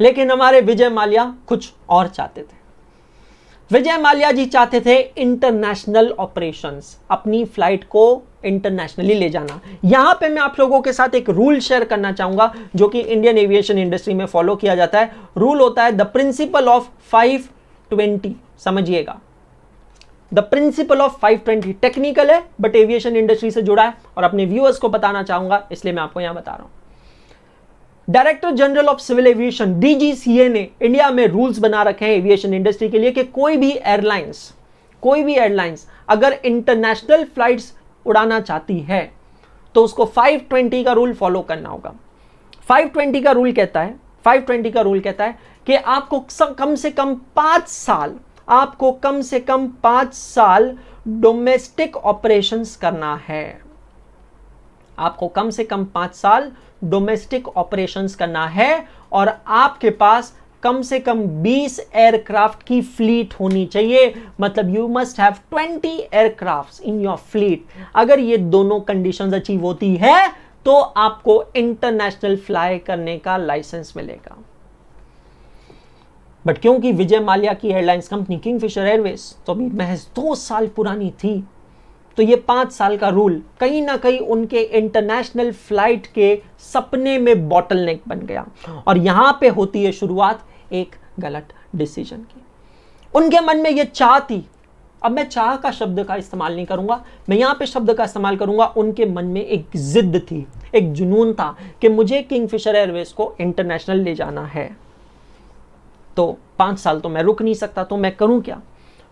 लेकिन हमारे विजय माल्या कुछ और चाहते थे विजय माल्या जी चाहते थे इंटरनेशनल ऑपरेशंस अपनी फ्लाइट को इंटरनेशनली ले जाना यहां पे मैं आप लोगों के साथ एक रूल शेयर करना चाहूंगा जो कि इंडियन एविएशन इंडस्ट्री में फॉलो किया जाता है रूल होता है द प्रिंसिपल ऑफ 520 समझिएगा द प्रिंसिपल ऑफ 520 टेक्निकल है बट एविएशन इंडस्ट्री से जुड़ा है और अपने व्यूअर्स को बताना चाहूंगा इसलिए मैं आपको यहां बता रहा हूं director general of civil aviation DGCA ने इंडिया में रूल्स बना रखे हैं एविएशन इंडस्ट्री के लिए कि कोई भी एयरलाइंस कोई भी एयरलाइंस अगर इंटरनेशनल फ्लाइट्स उड़ाना चाहती है तो उसको 520 का रूल फॉलो करना होगा 520 का रूल कहता है 520 का रूल कहता है कि आपको कम से कम पांच साल आपको कम से कम पांच साल डोमेस्टिक ऑपरेशंस करना है आपको कम से कम पांच साल डोमेस्टिक ऑपरेशंस करना है और आपके पास कम से कम 20 एयरक्राफ्ट की फ्लीट होनी चाहिए मतलब you must have 20 aircrafts in your fleet अगर ये दोनों कंडीशंस अचीव होती है तो आपको इंटरनेशनल फ्लाई करने का लाइसेंस मिलेगा बट क्योंकि विजय माल्या की एयरलाइंस कंपनी किंगफिशर एयरवेज तो अभी महज दो साल पुरानी थी तो ये पाँच साल का रूल कहीं ना कहीं उनके इंटरनेशनल फ्लाइट के सपने में बॉटल बन गया और यहाँ पे होती है शुरुआत एक गलत डिसीजन की उनके मन में ये चाह थी अब मैं चाह का शब्द का इस्तेमाल नहीं करूंगा मैं यहाँ पे शब्द का इस्तेमाल करूंगा उनके मन में एक जिद थी एक जुनून था कि मुझे किंगफिशर एयरवेज को इंटरनेशनल ले जाना है तो पाँच साल तो मैं रुक नहीं सकता तो मैं करूँ क्या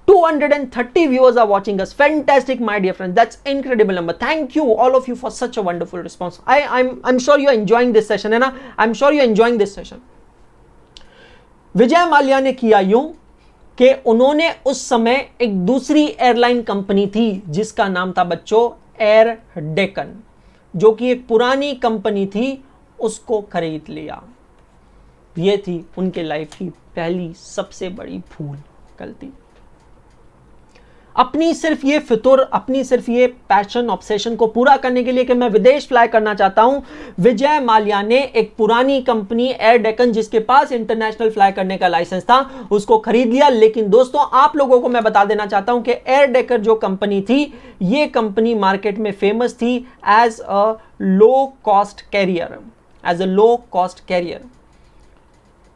230 viewers are watching us. Fantastic, my dear friends. That's incredible number. Thank you, all of you, for such a wonderful response. I, I'm, I'm sure you're enjoying this session, and ना? I'm sure you're enjoying this session. vijay Mallya ne kiya yun ke unhone us samay ek dusri airline company thi jiska naam tha bachcho air deccan jo ki ek purani company thi usko khareed liya ये थी उनके life की पहली सबसे बड़ी भूल गलती अपनी सिर्फ ये फितुर अपनी सिर्फ ये पैशन ऑब्सेशन को पूरा करने के लिए कि मैं विदेश फ्लाई करना चाहता हूँ विजय माल्या ने एक पुरानी कंपनी एयर डेकन जिसके पास इंटरनेशनल फ्लाई करने का लाइसेंस था उसको खरीद लिया लेकिन दोस्तों आप लोगों को मैं बता देना चाहता हूँ कि एयर डेकर जो कंपनी थी ये कंपनी मार्केट में फेमस थी as a low cost carrier as a low cost carrier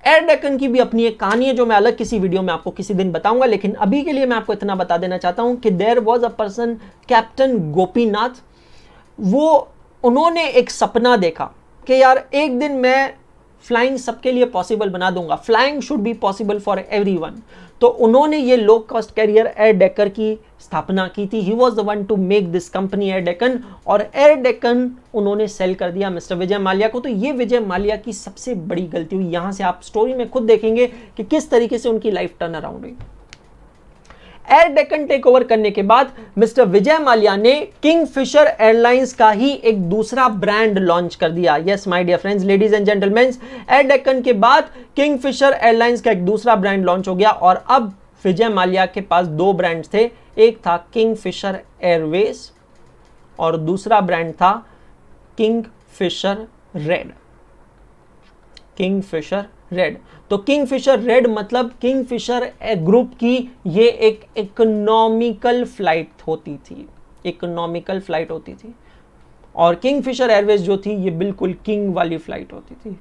Air Deccan की भी अपनी एक कहानी है जो मैं अलग किसी वीडियो में आपको किसी दिन बताऊंगा लेकिन अभी के लिए मैं आपको इतना बता देना चाहता हूं कि there was a person captain Gopinath वो उन्होंने एक सपना देखा कि यार एक दिन मैं फ्लाइंग सबके लिए पॉसिबल बना दूंगा flying should be possible for everyone तो उन्होंने ये low cost carrier Air Deccan की स्थापना की थी he was the one to make this company Air Deccan और एयर डेकन उन्होंने सेल कर दिया मिस्टर विजय माल्या को तो ये विजय माल्या की सबसे बड़ी गलती हुई यहाँ से आप स्टोरी में खुद देखेंगे कि किस तरीके से उनकी लाइफ टर्न अराउंड हुई एयर डेकन टेक ओवर करने के बाद मिस्टर विजय माल्या ने फिशर एयरलाइंस का ही एक दूसरा ब्रांड लॉन्च कर दिया yes my dear friends ladies and gentleman Air Deccan के बाद किंग फिशर एयरलाइंस का एक दूसरा ब्रांड लॉन्च हो गया और अब विजय माल्या के पास दो ब्रांड थे एक था किंग फिशर एयरवेज और दूसरा ब्रांड था Kingfisher red Kingfisher red तो किंगफिशर रेड मतलब किंगफिशर ग्रुप की ये एक इकोनॉमिकल फ्लाइट होती थी इकोनॉमिकल फ्लाइट होती थी और किंगफिशर एयरवेज जो थी ये बिल्कुल किंग वाली फ्लाइट होती थी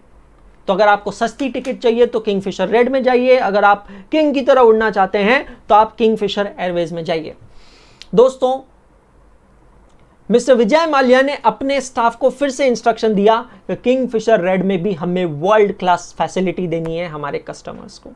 तो अगर आपको सस्ती टिकट चाहिए तो किंगफिशर रेड में जाइए अगर आप किंग की तरह उड़ना चाहते हैं तो आप किंगफिशर एयरवेज में जाइए दोस्तों मिस्टर विजय माल्या ने अपने स्टाफ को फिर से इंस्ट्रक्शन दिया कि किंग फिशर रेड में भी हमें वर्ल्ड क्लास फैसिलिटी देनी है हमारे कस्टमर्स को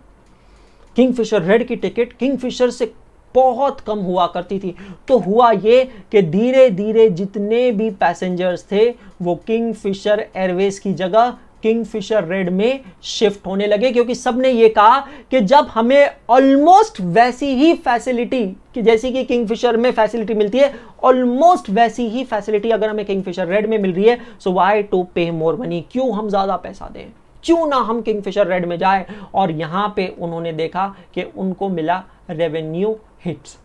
किंग फिशर रेड की टिकट किंग फिशर से बहुत कम हुआ करती थी तो हुआ ये कि धीरे धीरे जितने भी पैसेंजर्स थे वो किंग फिशर एयरवेज की जगह किंगफिशर रेड में शिफ्ट होने लगे क्योंकि सबने ये कहा कि जब हमें ऑलमोस्ट वैसी ही फैसिलिटी कि जैसी कि किंगफिशर में फैसिलिटी मिलती है ऑलमोस्ट वैसी ही फैसिलिटी अगर हमें किंगफिशर रेड में मिल रही है सो वाई टू पे मोर मनी क्यों हम ज़्यादा पैसा दें क्यों ना हम किंगफिशर रेड में जाए और यहां पे उन्होंने देखा कि उनको मिला रेवेन्यू हिट्स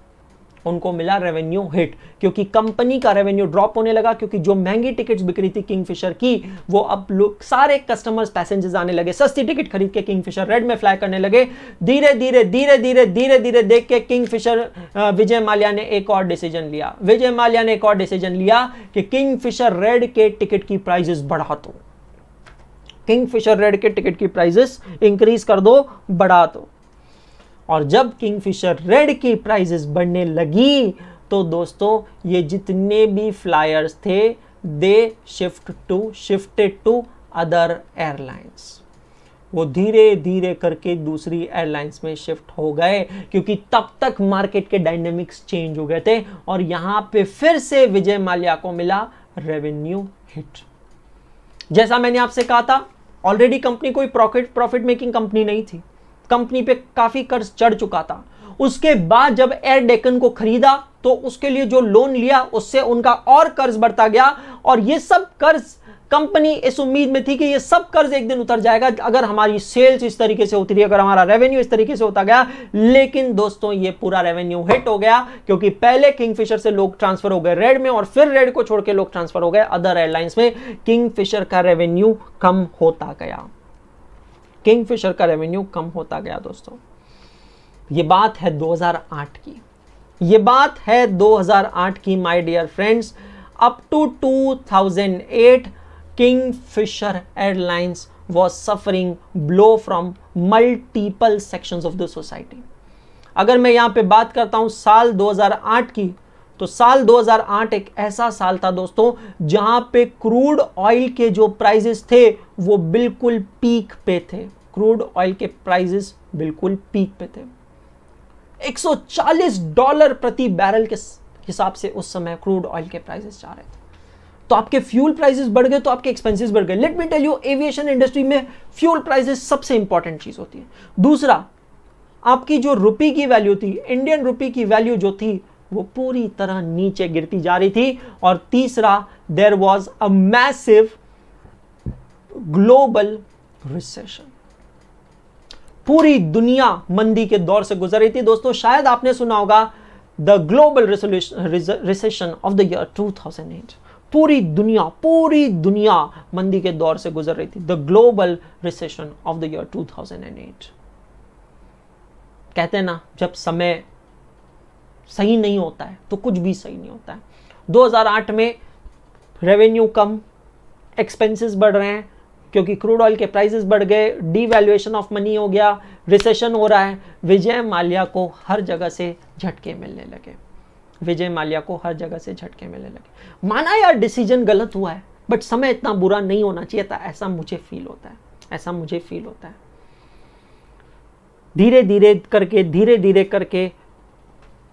उनको मिला रेवेन्यू हिट क्योंकि कंपनी का रेवेन्यू ड्रॉप होने लगा क्योंकि जो महंगी टिकट्स बिक्री थी किंगफिशर की वो अब लोग सारे कस्टमर्स पैसेंजर्स आने लगे सस्ती टिकट खरीद के किंगफिशर रेड में फ्लाई करने लगे धीरे धीरे धीरे धीरे धीरे धीरे देख के किंगफिशर विजय माल्या ने एक और डिसीजन लिया विजय माल्या ने एक और डिसीजन लिया कि किंगफिशर रेड के टिकट की प्राइजेस बढ़ा दो किंगफिशर रेड के टिकट की प्राइजेस इंक्रीज कर दो बढ़ा दो और जब किंगफिशर रेड की प्राइजेस बढ़ने लगी तो दोस्तों ये जितने भी फ्लायर्स थे they shift to shifted to other airlines वो धीरे धीरे करके दूसरी एयरलाइंस में शिफ्ट हो गए क्योंकि तब तक मार्केट के डायनेमिक्स चेंज हो गए थे और यहां पे फिर से विजय माल्या को मिला रेवेन्यू हिट जैसा मैंने आपसे कहा था ऑलरेडी कंपनी कोई प्रॉफिट प्रॉफिट मेकिंग कंपनी नहीं थी कंपनी पे काफ़ी कर्ज चढ़ चुका था उसके बाद जब एयर डेकन को खरीदा तो उसके लिए जो लोन लिया उससे उनका और कर्ज बढ़ता गया और ये सब कर्ज कंपनी इस उम्मीद में थी कि ये सब कर्ज एक दिन उतर जाएगा अगर हमारी सेल्स इस तरीके से उतरी अगर हमारा रेवेन्यू इस तरीके से होता गया लेकिन दोस्तों ये पूरा रेवेन्यू हिट हो गया क्योंकि पहले किंगफिशर से लोग ट्रांसफर हो गए रेड में और फिर रेड को छोड़ के लोग ट्रांसफर हो गए अदर एयरलाइंस में किंगफिशर का रेवेन्यू कम होता गया किंगफिशर का रेवेन्यू कम होता गया दोस्तों ये बात है 2008 की ये बात है 2008 की my dear friends up to 2008 Kingfisher airlines was suffering blow from multiple sections of the society अगर मैं यहां पे बात करता हूं साल 2008 की तो साल 2008 एक ऐसा साल था दोस्तों जहां पे क्रूड ऑयल के जो प्राइजेस थे वो बिल्कुल पीक पे थे क्रूड ऑयल के प्राइजेस बिल्कुल पीक पे थे 140 डॉलर प्रति बैरल के हिसाब से उस समय क्रूड ऑयल के प्राइजेस जा रहे थे तो आपके फ्यूल प्राइसेस बढ़ गए तो आपके एक्सपेंसेस बढ़ गए let me tell you aviation industry में फ्यूल प्राइसेस सबसे इंपॉर्टेंट चीज होती है दूसरा आपकी जो रुपी की वैल्यू थी इंडियन रुपी की वैल्यू जो थी वो पूरी तरह नीचे गिरती जा रही थी और तीसरा there was a massive global recession पूरी दुनिया मंदी के दौर से गुजर रही थी दोस्तों शायद आपने सुना होगा the global recession of the year 2008 पूरी दुनिया पूरी दुनिया मंदी के दौर से गुजर रही थी the global recession of the year 2008 कहते हैं ना जब समय सही नहीं होता है तो कुछ भी सही नहीं होता है 2008 में रेवेन्यू कम एक्सपेंसेस बढ़ रहे हैं क्योंकि क्रूड ऑयल के प्राइसेस बढ़ गए डी ऑफ मनी हो गया रिसेशन हो रहा है विजय माल्या को हर जगह से झटके मिलने लगे विजय माल्या को हर जगह से झटके मिलने लगे माना यार डिसीजन गलत हुआ है बट समय इतना बुरा नहीं होना चाहिए था ऐसा मुझे फील होता है ऐसा मुझे फील होता है धीरे धीरे करके धीरे धीरे करके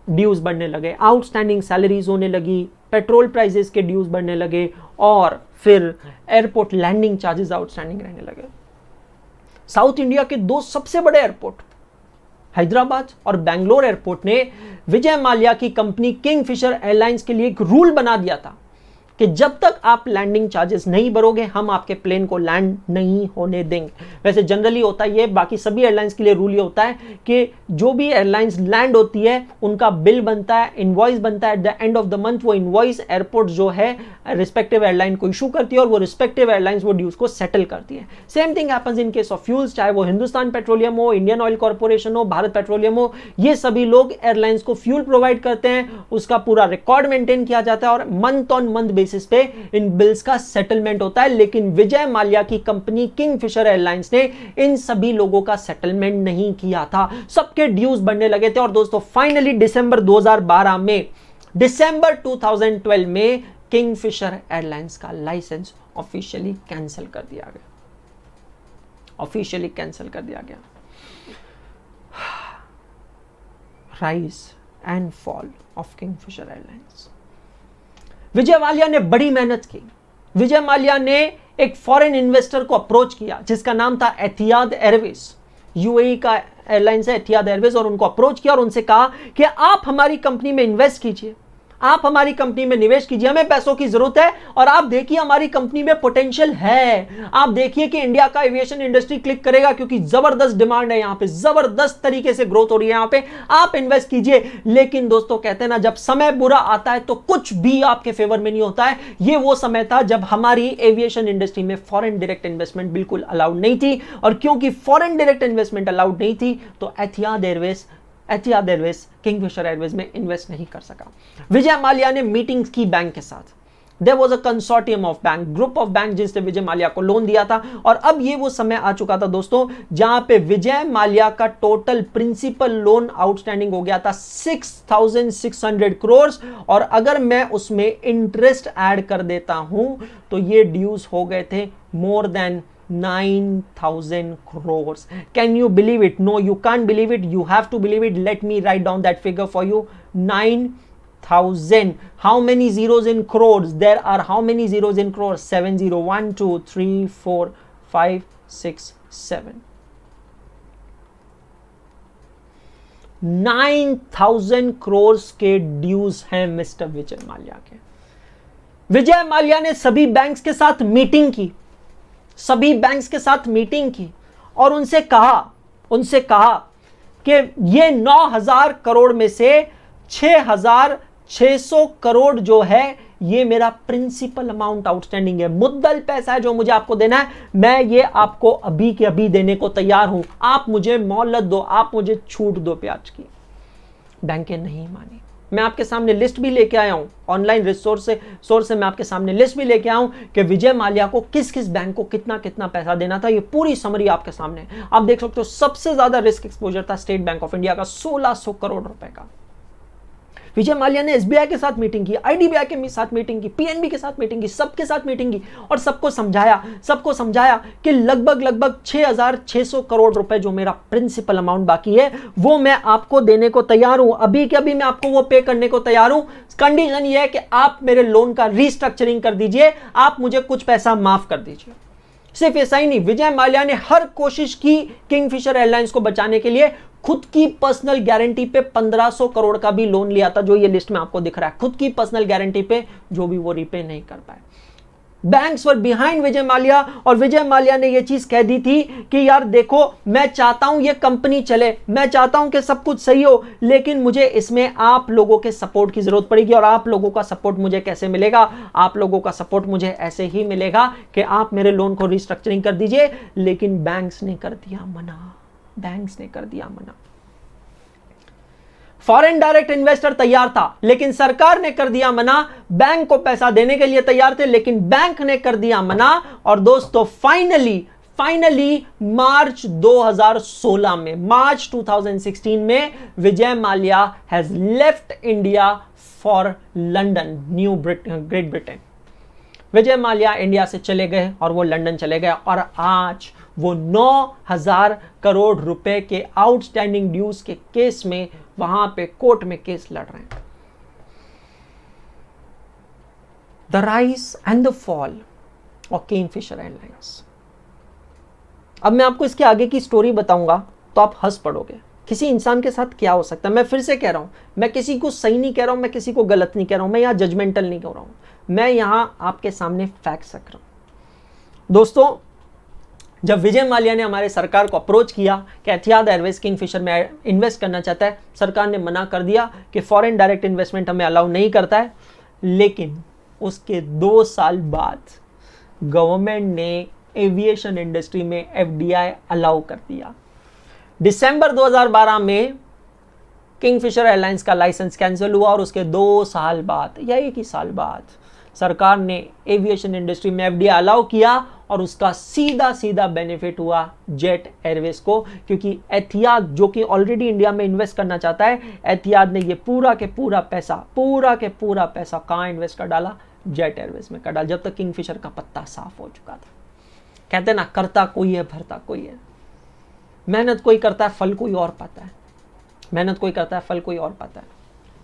ड्यूज़ बढ़ने लगे आउटस्टैंडिंग सैलरीज होने लगी पेट्रोल प्राइजेस के ड्यूज़ बढ़ने लगे और फिर एयरपोर्ट लैंडिंग चार्जेस आउटस्टैंडिंग रहने लगे साउथ इंडिया के दो सबसे बड़े एयरपोर्ट हैदराबाद और बैंगलोर एयरपोर्ट ने विजय माल्या की कंपनी किंगफिशर एयरलाइंस के लिए एक रूल बना दिया था कि जब तक आप लैंडिंग चार्जेस नहीं भरोगे हम आपके प्लेन को लैंड नहीं होने देंगे वैसे जनरली होता है ये बाकी सभी एयरलाइंस के लिए रूल ये होता है कि जो भी एयरलाइंस लैंड होती है उनका बिल बनता है इन्वॉइस बनता है at the end of the month वो इन्वॉइस एयरपोर्ट जो है रिस्पेक्टिव एयरलाइन को इशू करती है और वो रिस्पेक्टिव एयरलाइंस वो ड्यूज को सेटल करती है same thing happens in case of fuels चाहे वो हिंदुस्तान पेट्रोलियम हो इंडियन ऑयल कॉरपोरेशन हो भारत पेट्रोलियम हो ये सभी लोग एयरलाइंस को फ्यूल प्रोवाइड करते हैं उसका पूरा रिकॉर्ड मेंटेन किया जाता है और month on month base basis पे इन बिल्स का सेटलमेंट होता है लेकिन विजय माल्या की कंपनी किंग फिशर एयरलाइंस ने इन सभी लोगों का सेटलमेंट नहीं किया था सबके ड्यूज बढ़ने लगे थे और दोस्तों फाइनली दिसंबर 2012 में दिसंबर 2012 में फिशर एयरलाइंस का लाइसेंस ऑफिशियली कैंसिल कर दिया गया ऑफिशियली कैंसिल कर दिया गया and fall of king Fisher Airlines Vijay Mallya ने बड़ी मेहनत की विजय माल्या ने एक फॉरेन इन्वेस्टर को अप्रोच किया जिसका नाम था एहतियाद एयरवेज यूएई का एयरलाइंस है एहतियाद एयरवेज और उनको अप्रोच किया और उनसे कहा कि आप हमारी कंपनी में इन्वेस्ट कीजिए आप हमारी कंपनी में निवेश कीजिए हमें पैसों की जरूरत है और आप देखिए हमारी कंपनी में पोटेंशियल है आप देखिए कि इंडिया का एविएशन इंडस्ट्री क्लिक करेगा क्योंकि जबरदस्त डिमांड है यहां पे जबरदस्त तरीके से ग्रोथ हो रही है यहां पे आप इन्वेस्ट कीजिए लेकिन दोस्तों कहते हैं ना जब समय बुरा आता है तो कुछ भी आपके फेवर में नहीं होता है ये वो समय था जब हमारी एविएशन इंडस्ट्री में फॉरन डायरेक्ट इन्वेस्टमेंट बिल्कुल अलाउड नहीं थी और क्योंकि फॉरन डायरेक्ट इन्वेस्टमेंट अलाउड नहीं थी तो एथियाद एयरवेज एच एयरवेज किंगफिशर एयरवेज में इन्वेस्ट नहीं कर सका विजय माल्या ने मीटिंग की बैंक के साथ there was a consortium of bank group of bank जिसने विजय माल्या को लोन दिया था और अब ये वो समय आ चुका था दोस्तों जहां पे विजय माल्या का टोटल प्रिंसिपल लोन आउटस्टैंडिंग हो गया था 6,600 करोड़ और अगर मैं उसमें इंटरेस्ट ऐड कर देता हूं तो ये ड्यूज हो गए थे more than 9,000 crores. Can you believe it? No, you can't believe it. You have to believe it. Let me write down that figure for you. 9,000. How many zeros in crores? There are how many zeros in crores? 7, 0, 1, 2, 3, 4, 5, 6, 7. 9000 crores के dues hai mr vijay malia ke vijay malia ne sabhi banks ke साथ meeting ki सभी banks के साथ meeting की और उनसे कहा उनसे कहा कि ये 9000 करोड़ में से 6600 करोड़ जो है ये मेरा प्रिंसिपल अमाउंट आउटस्टैंडिंग है मुद्दल पैसा है जो मुझे आपको देना है मैं ये आपको अभी के अभी देने को तैयार हूं आप मुझे मोहलत दो आप मुझे छूट दो प्याज की बैंकें नहीं मानी मैं आपके सामने लिस्ट भी लेके आया हूँ ऑनलाइन रिसोर्स से सोर्स से मैं आपके सामने लिस्ट भी लेके आया हूँ कि विजय माल्या को किस किस बैंक को कितना कितना पैसा देना था ये पूरी समरी आपके सामने आप देख सकते हो सबसे ज़्यादा रिस्क एक्सपोजर था स्टेट बैंक ऑफ इंडिया का सोलह करोड़ रुपए का विजय माल्या ने एसबीआई के साथ मीटिंग की आईडीबीआई के साथ मीटिंग की पीएनबी के साथ मीटिंग की सबके साथ मीटिंग की और सबको समझाया सबको समझाया कि लगभग लगभग सौ करोड़ रुपए जो मेरा प्रिंसिपल अमाउंट बाकी है वो मैं आपको देने को तैयार हूं अभी के अभी मैं आपको वो पे करने को तैयार हूं कंडीशन ये है कि आप मेरे लोन का रिस्ट्रक्चरिंग कर दीजिए आप मुझे कुछ पैसा माफ कर दीजिए सिर्फ ऐसा ही नहीं विजय माल्या ने हर कोशिश की किंगफिशर एयरलाइंस को बचाने के लिए खुद की पर्सनल गारंटी पे 1500 करोड़ का भी लोन लिया था जो ये लिस्ट में आपको दिख रहा है खुद की पर्सनल गारंटी पे जो भी वो रिपे नहीं कर पाए banks were behind Vijay Mallya और विजय माल्या ने यह चीज कह दी थी कि यार देखो मैं चाहता हूं ये कंपनी चले मैं चाहता हूं कि सब कुछ सही हो लेकिन मुझे इसमें आप लोगों के सपोर्ट की जरूरत पड़ेगी और आप लोगों का सपोर्ट मुझे कैसे मिलेगा आप लोगों का सपोर्ट मुझे ऐसे ही मिलेगा कि आप मेरे लोन को रिस्ट्रक्चरिंग कर दीजिए लेकिन बैंक्स ने कर दिया मना बैंक्स ने कर दिया मना फॉरेन डायरेक्ट इन्वेस्टर तैयार था लेकिन सरकार ने कर दिया मना बैंक को पैसा देने के लिए तैयार थे लेकिन बैंक ने कर दिया मना और दोस्तों फाइनली फाइनली मार्च 2016 में मार्च 2016 में Vijay Mallya has left India for London new Great Britain Vijay Mallya India से चले गए और वो लंदन चले गए और आज वो 9000 करोड़ रुपए के आउटस्टैंडिंग ड्यूज के केस में वहां पे कोर्ट में केस लड़ रहे हैं the rise and the fall और किंग फिशर एयरलाइंस अब मैं आपको इसके आगे की स्टोरी बताऊंगा तो आप हंस पड़ोगे किसी इंसान के साथ क्या हो सकता है मैं फिर से कह रहा हूं मैं किसी को सही नहीं कह रहा हूं मैं किसी को गलत नहीं कह रहा हूं मैं यहां जजमेंटल नहीं कह रहा हूं मैं यहां आपके सामने फैक्ट रख रहा हूं दोस्तों जब विजय माल्या ने हमारे सरकार को अप्रोच किया कि एथियाद एयरवेज किंगफिशर में इन्वेस्ट करना चाहता है सरकार ने मना कर दिया कि फॉरेन डायरेक्ट इन्वेस्टमेंट हमें अलाउ नहीं करता है लेकिन उसके दो साल बाद गवर्नमेंट ने एविएशन इंडस्ट्री में एफडीआई अलाउ कर दिया दिसंबर 2012 में किंगफिशर एयरलाइंस का लाइसेंस कैंसिल हुआ और उसके दो साल बाद या एक ही साल बाद सरकार ने एविएशन इंडस्ट्री में एफडीआई अलाउ किया और उसका सीधा सीधा बेनिफिट हुआ जेट एयरवेज को क्योंकि एहतियात जो कि ऑलरेडी इंडिया में इन्वेस्ट करना चाहता है एहतियात ने ये पूरा के पूरा पैसा पूरा के पूरा पैसा कहाँ इन्वेस्ट कर डाला जेट एयरवेज में कर डाला जब तक फिशर का पत्ता साफ हो चुका था कहते ना करता कोई है भरता कोई है मेहनत कोई करता है फल कोई और पाता है मेहनत कोई करता है फल कोई और पाता है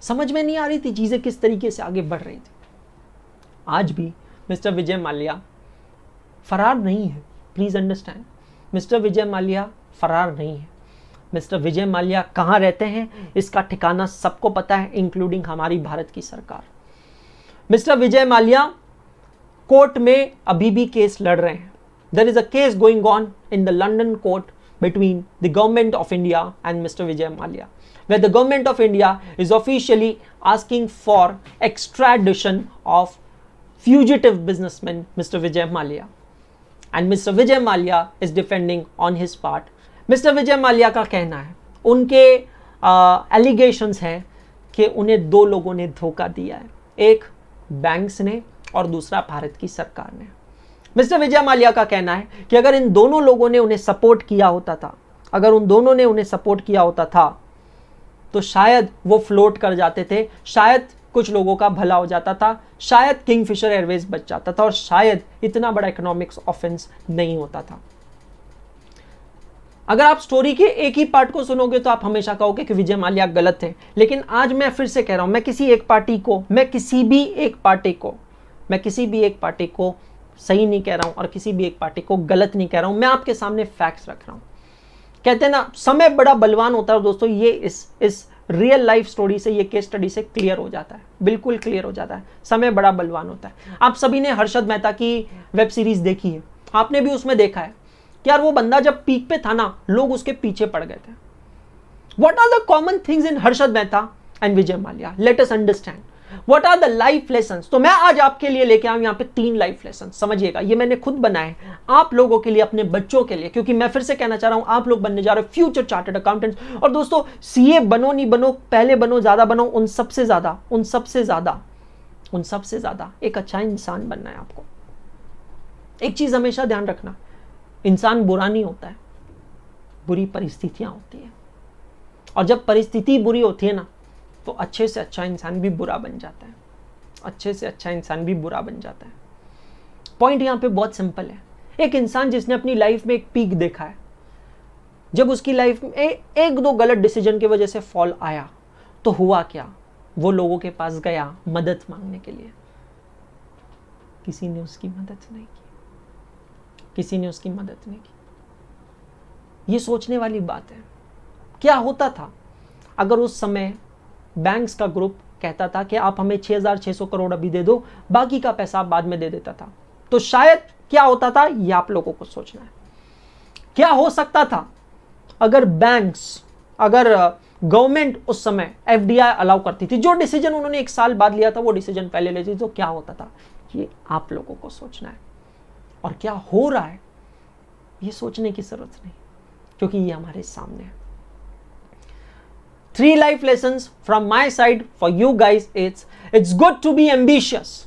समझ में नहीं आ रही थी चीज़ें किस तरीके से आगे बढ़ रही थी आज भी मिस्टर विजय माल्या फरार नहीं है please understand mister Vijay Mallya फरार नहीं है मिस्टर विजय माल्या कहाँ रहते हैं इसका ठिकाना सबको पता है इंक्लूडिंग हमारी भारत की सरकार मिस्टर विजय माल्या कोर्ट में अभी भी केस लड़ रहे हैं there is a case going on in the London court between the government of India and mister Vijay Mallya way the government of India is officially asking for extradition of fugitive businessman mister Vijay Mallya and mister Vijay Mallya is defending on his part mister Vijay Mallya का कहना है उनके allegations हैं कि उन्हें दो लोगों ने धोखा दिया है एक बैंक्स ने और दूसरा भारत की सरकार ने मिस्टर विजय माल्या का कहना है कि अगर इन दोनों लोगों ने उन्हें सपोर्ट किया होता था अगर उन दोनों ने उन्हें सपोर्ट किया होता था तो शायद वो फ्लोट कर जाते थे शायद कुछ लोगों का भला हो जाता था शायद किंगफिशर एयरवेज बच जाता था और शायद इतना बड़ा इकोनॉमिक्स ऑफेंस नहीं होता था अगर आप स्टोरी के एक ही पार्ट को सुनोगे तो आप हमेशा कहोगे कि विजय माल्या गलत है लेकिन आज मैं फिर से कह रहा हूं मैं किसी एक पार्टी को मैं किसी भी एक पार्टी को मैं किसी भी एक पार्टी को सही नहीं कह रहा हूं और किसी भी एक पार्टी को गलत नहीं कह रहा हूं मैं आपके सामने फैक्ट्स रख रहा हूं कहते हैं ना समय बड़ा बलवान होता है दोस्तों ये इस इस रियल लाइफ स्टोरी से ये केस स्टडी से क्लियर हो जाता है बिल्कुल क्लियर हो जाता है समय बड़ा बलवान होता है आप सभी ने हर्षद मेहता की वेब सीरीज देखी है आपने भी उसमें देखा है कि यार वो बंदा जब पीक पे था ना लोग उसके पीछे पड़ गए थे what are the common things in Harshad Mehta and Vijay Mallya let us understand what are the life lesson तो मैं आज आपके लिए लेके आऊँ यहाँ पे तीन लाइफ लेसन समझिएगा ये मैंने खुद बनाए आप लोगों के लिए अपने बच्चों के लिए क्योंकि मैं फिर से कहना चाह रहा हूँ आप लोग बनने जा रहे हो फ्यूचर चार्टेड अकाउंटेंट्स और दोस्तों सीए बनो नहीं बनो पहले बनो ज़्यादा बनो उन सबसे ज़्यादा उन सबसे ज़्यादा उन सबसे ज़्यादा एक अच्छा इंसान बनना है आपको एक चीज़ हमेशा ध्यान रखना इंसान बुरा नहीं होता है बुरी परिस्थितियाँ होती है और जब परिस्थिति बुरी होती है ना तो अच्छे से अच्छा इंसान भी बुरा बन जाता है अच्छे से अच्छा इंसान भी बुरा बन जाता है पॉइंट यहाँ पे बहुत सिंपल है एक इंसान जिसने अपनी लाइफ में एक पीक देखा है जब उसकी लाइफ में एक दो गलत डिसीजन की वजह से फॉल आया तो हुआ क्या वो लोगों के पास गया मदद मांगने के लिए किसी ने उसकी मदद नहीं की किसी ने उसकी मदद नहीं की ये सोचने वाली बात है क्या होता था अगर उस समय बैंक्स का ग्रुप कहता था कि आप हमें 6,600 करोड़ अभी दे दो बाकी का पैसा आप बाद में दे देता था तो शायद क्या होता था ये आप लोगों को सोचना है क्या हो सकता था अगर बैंक्स अगर गवर्नमेंट उस समय एफ अलाउ करती थी जो डिसीजन उन्होंने एक साल बाद लिया था वो डिसीजन पहले ले थी तो क्या होता था ये आप लोगों को सोचना है और क्या हो रहा है ये सोचने की जरूरत नहीं क्योंकि ये हमारे सामने है three life lessons from my side for you guys it's it's good to be ambitious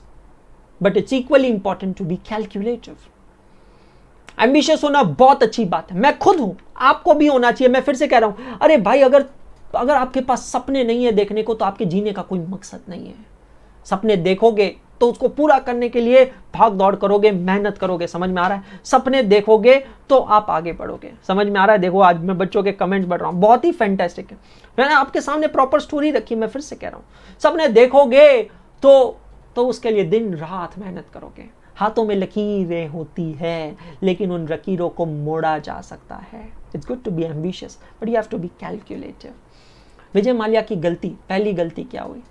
but it's equally important to be calculative ambitious होना बहुत अच्छी बात है मैं खुद हूं आपको भी होना चाहिए मैं फिर से कह रहा हूं अरे भाई अगर अगर आपके पास सपने नहीं है देखने को तो आपके जीने का कोई मकसद नहीं है सपने देखोगे तो उसको पूरा करने के लिए भाग दौड़ करोगे मेहनत करोगे समझ में आ रहा है सपने देखोगे तो आप आगे बढ़ोगे समझ में आ रहा है देखो आज मैं बच्चों के कमेंट्स बढ़ रहा हूँ बहुत ही फैंटेस्टिक है मैंने आपके सामने प्रॉपर स्टोरी रखी मैं फिर से कह रहा हूँ सपने देखोगे तो तो उसके लिए दिन रात मेहनत करोगे हाथों में लकीरें होती है लेकिन उन लकीरों को मोड़ा जा सकता है it's good to be ambitious but you have to be calculative Vijay Mallya की गलती पहली गलती क्या हुई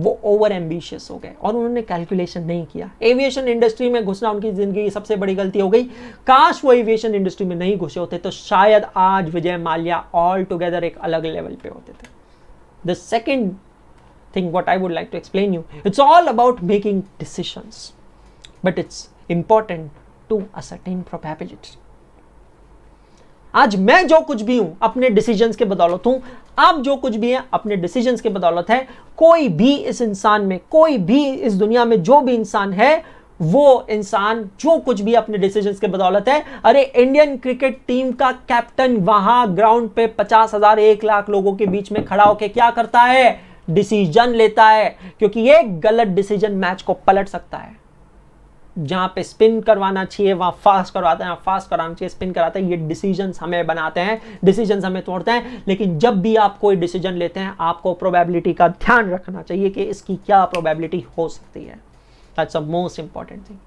वो ओवर एम्बिशियस हो गए और उन्होंने कैलकुलेशन नहीं किया एविएशन इंडस्ट्री में घुसना उनकी ज़िंदगी की सबसे बड़ी गलती हो गई काश वो एविएशन इंडस्ट्री में नहीं घुसे होते तो शायद आज विजय माल्या ऑल टुगेदर एक अलग लेवल पे होते थे the second thing what I would like to explain you it's all about making decisions but it's important to ascertain probability आज मैं जो कुछ भी हूं अपने डिसीजन के बदौलत हूं आप जो कुछ भी हैं अपने डिसीजन के बदौलत है कोई भी इस इंसान में कोई भी इस दुनिया में जो भी इंसान है वो इंसान जो कुछ भी अपने डिसीजन के बदौलत है अरे इंडियन क्रिकेट टीम का कैप्टन वहां ग्राउंड पे पचास हजार एक लाख लोगों के बीच में खड़ा होकर क्या करता है डिसीजन लेता है क्योंकि एक गलत डिसीजन मैच को पलट सकता है जहाँ पे स्पिन करवाना चाहिए वहाँ फास्ट करवाते हैं फास्ट कराना चाहिए स्पिन कराते हैं ये डिसीजन हमें बनाते हैं डिसीजन हमें तोड़ते हैं लेकिन जब भी आप कोई डिसीजन लेते हैं आपको प्रोबेबिलिटी का ध्यान रखना चाहिए कि इसकी क्या प्रोबेबिलिटी हो सकती है that's a most important thing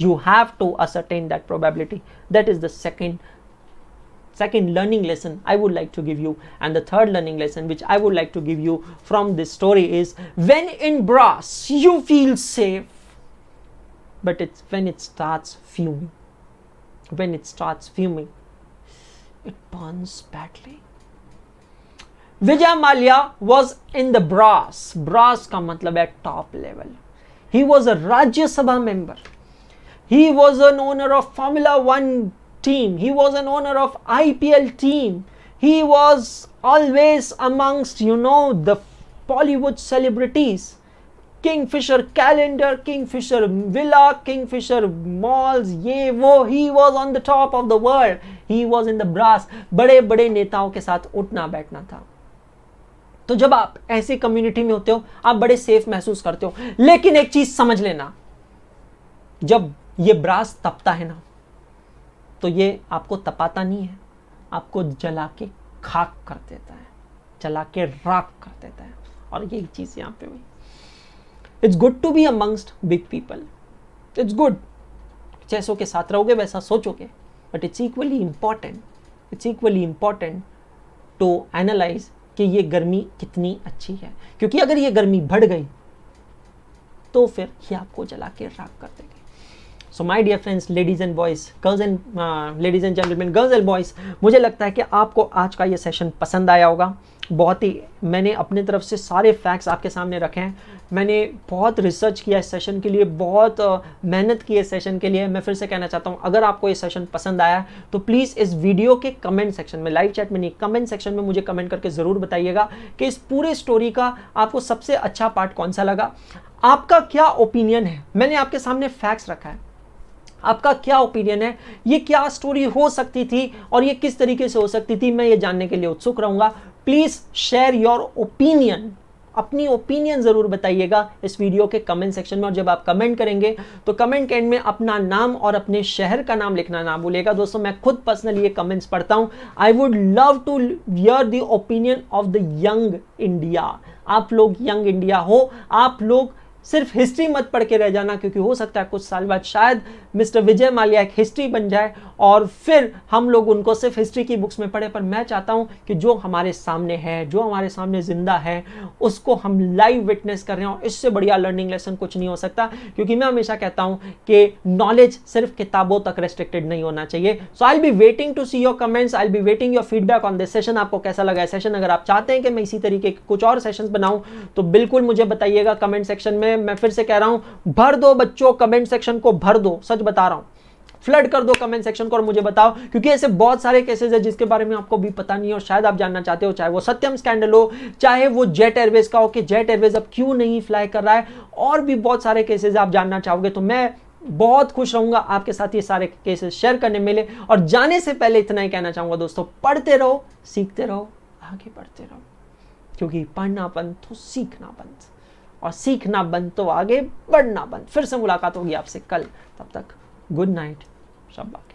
you have to ascertain that probability that is the second second learning lesson I would like to give you and the third learning lesson which I would like to give you from this story is when in brass you feel safe but it's when it starts fuming when it starts fuming it burns badly Vijay Malia was in the brass. Brass ka matlab at top level. He was a Rajya Sabha member. He was an owner of Formula One team. He was an owner of IPL team. He was always amongst you know the Bollywood celebrities. Kingfisher calendar Kingfisher villa Kingfisher malls ये वो he was on the top of the world he was in the brass बड़े बड़े नेताओं के साथ उठना बैठना था तो जब आप ऐसी कम्युनिटी में होते हो आप बड़े सेफ महसूस करते हो लेकिन एक चीज समझ लेना जब ये ब्रास तपता है ना तो ये आपको तपाता नहीं है आपको जला के खाक कर देता है जला के राख कर देता है और यही चीज़ यहां पे हुई it's good to be amongst big people it's good जैसों के साथ रहोगे वैसा सोचोगे but it's equally important it's equally important to analyse कि ये गर्मी कितनी अच्छी है क्योंकि अगर ये गर्मी बढ़ गई तो फिर ये आपको जला के राख कर देंगे so my dear friends ladies and boys girls and ladies and gentleman girls and boys मुझे लगता है कि आपको आज का ये सेशन पसंद आया होगा बहुत ही मैंने अपने तरफ से सारे फैक्ट्स आपके सामने रखे हैं मैंने बहुत रिसर्च किया इस सेशन के लिए बहुत मेहनत की है इस सेशन के लिए मैं फिर से कहना चाहता हूँ अगर आपको ये सेशन पसंद आया तो प्लीज़ इस वीडियो के कमेंट सेक्शन में लाइव चैट में नहीं कमेंट सेक्शन में मुझे कमेंट करके ज़रूर बताइएगा कि इस पूरे स्टोरी का आपको सबसे अच्छा पार्ट कौन सा लगा आपका क्या ओपिनियन है मैंने आपके सामने फैक्ट्स रखा है आपका क्या ओपिनियन है ये क्या स्टोरी हो सकती थी और ये किस तरीके से हो सकती थी मैं ये जानने के लिए उत्सुक रहूँगा प्लीज़ शेयर योर ओपिनियन अपनी ओपिनियन ज़रूर बताइएगा इस वीडियो के कमेंट सेक्शन में और जब आप कमेंट करेंगे तो कमेंट के एंड में अपना नाम और अपने शहर का नाम लिखना ना भूलेगा दोस्तों मैं खुद पर्सनली ये कमेंट्स पढ़ता हूँ I would love to hear the opinion of the young India आप लोग यंग इंडिया हो आप लोग सिर्फ हिस्ट्री मत पढ़ के रह जाना क्योंकि हो सकता है कुछ साल बाद शायद मिस्टर विजय माल्या एक हिस्ट्री बन जाए और फिर हम लोग उनको सिर्फ हिस्ट्री की बुक्स में पढ़े पर मैं चाहता हूँ कि जो हमारे सामने है जो हमारे सामने ज़िंदा है उसको हम लाइव विटनेस कर रहे हैं और इससे बढ़िया लर्निंग लेसन कुछ नहीं हो सकता क्योंकि मैं हमेशा कहता हूँ कि नॉलेज सिर्फ किताबों तक रेस्ट्रिक्टेड नहीं होना चाहिए so I be waiting to see your comments I be waiting your feedback on this session आपको कैसा लगा है सेशन अगर आप चाहते हैं कि मैं इसी तरीके के कुछ और सेशन बनाऊँ तो बिल्कुल मुझे बताइएगा कमेंट सेक्शन में हैं मैं फिर से कह रहा हूं भर दो बच्चों कमेंट सेक्शन को भर दो सच बता रहा हूं फ्लड कर दो कमेंट सेक्शन को और मुझे बताओ क्योंकि ऐसे बहुत सारे केसेस हैं जिसके बारे में आपको भी पता नहीं है और शायद आप जानना चाहते हो चाहे वो सत्यम स्कैंडल हो चाहे वो जेट एयरवेज का हो कि जेट एयरवेज अब क्यों नहीं फ्लाई कर रहा है और भी बहुत सारे केसेज आप जानना चाहोगे तो मैं बहुत खुश रहूंगा आपके साथ ये सारे केसेस शेयर करने मिले और जाने से पहले इतना ही कहना चाहूंगा दोस्तों पढ़ते रहो सीखते रहो आगे बढ़ते रहो क्योंकि पढ़ना बंद तो सीखना बंद और सीखना बंद तो आगे बढ़ना बंद फिर से मुलाकात होगी आपसे कल तब तक गुड नाइट शब्बा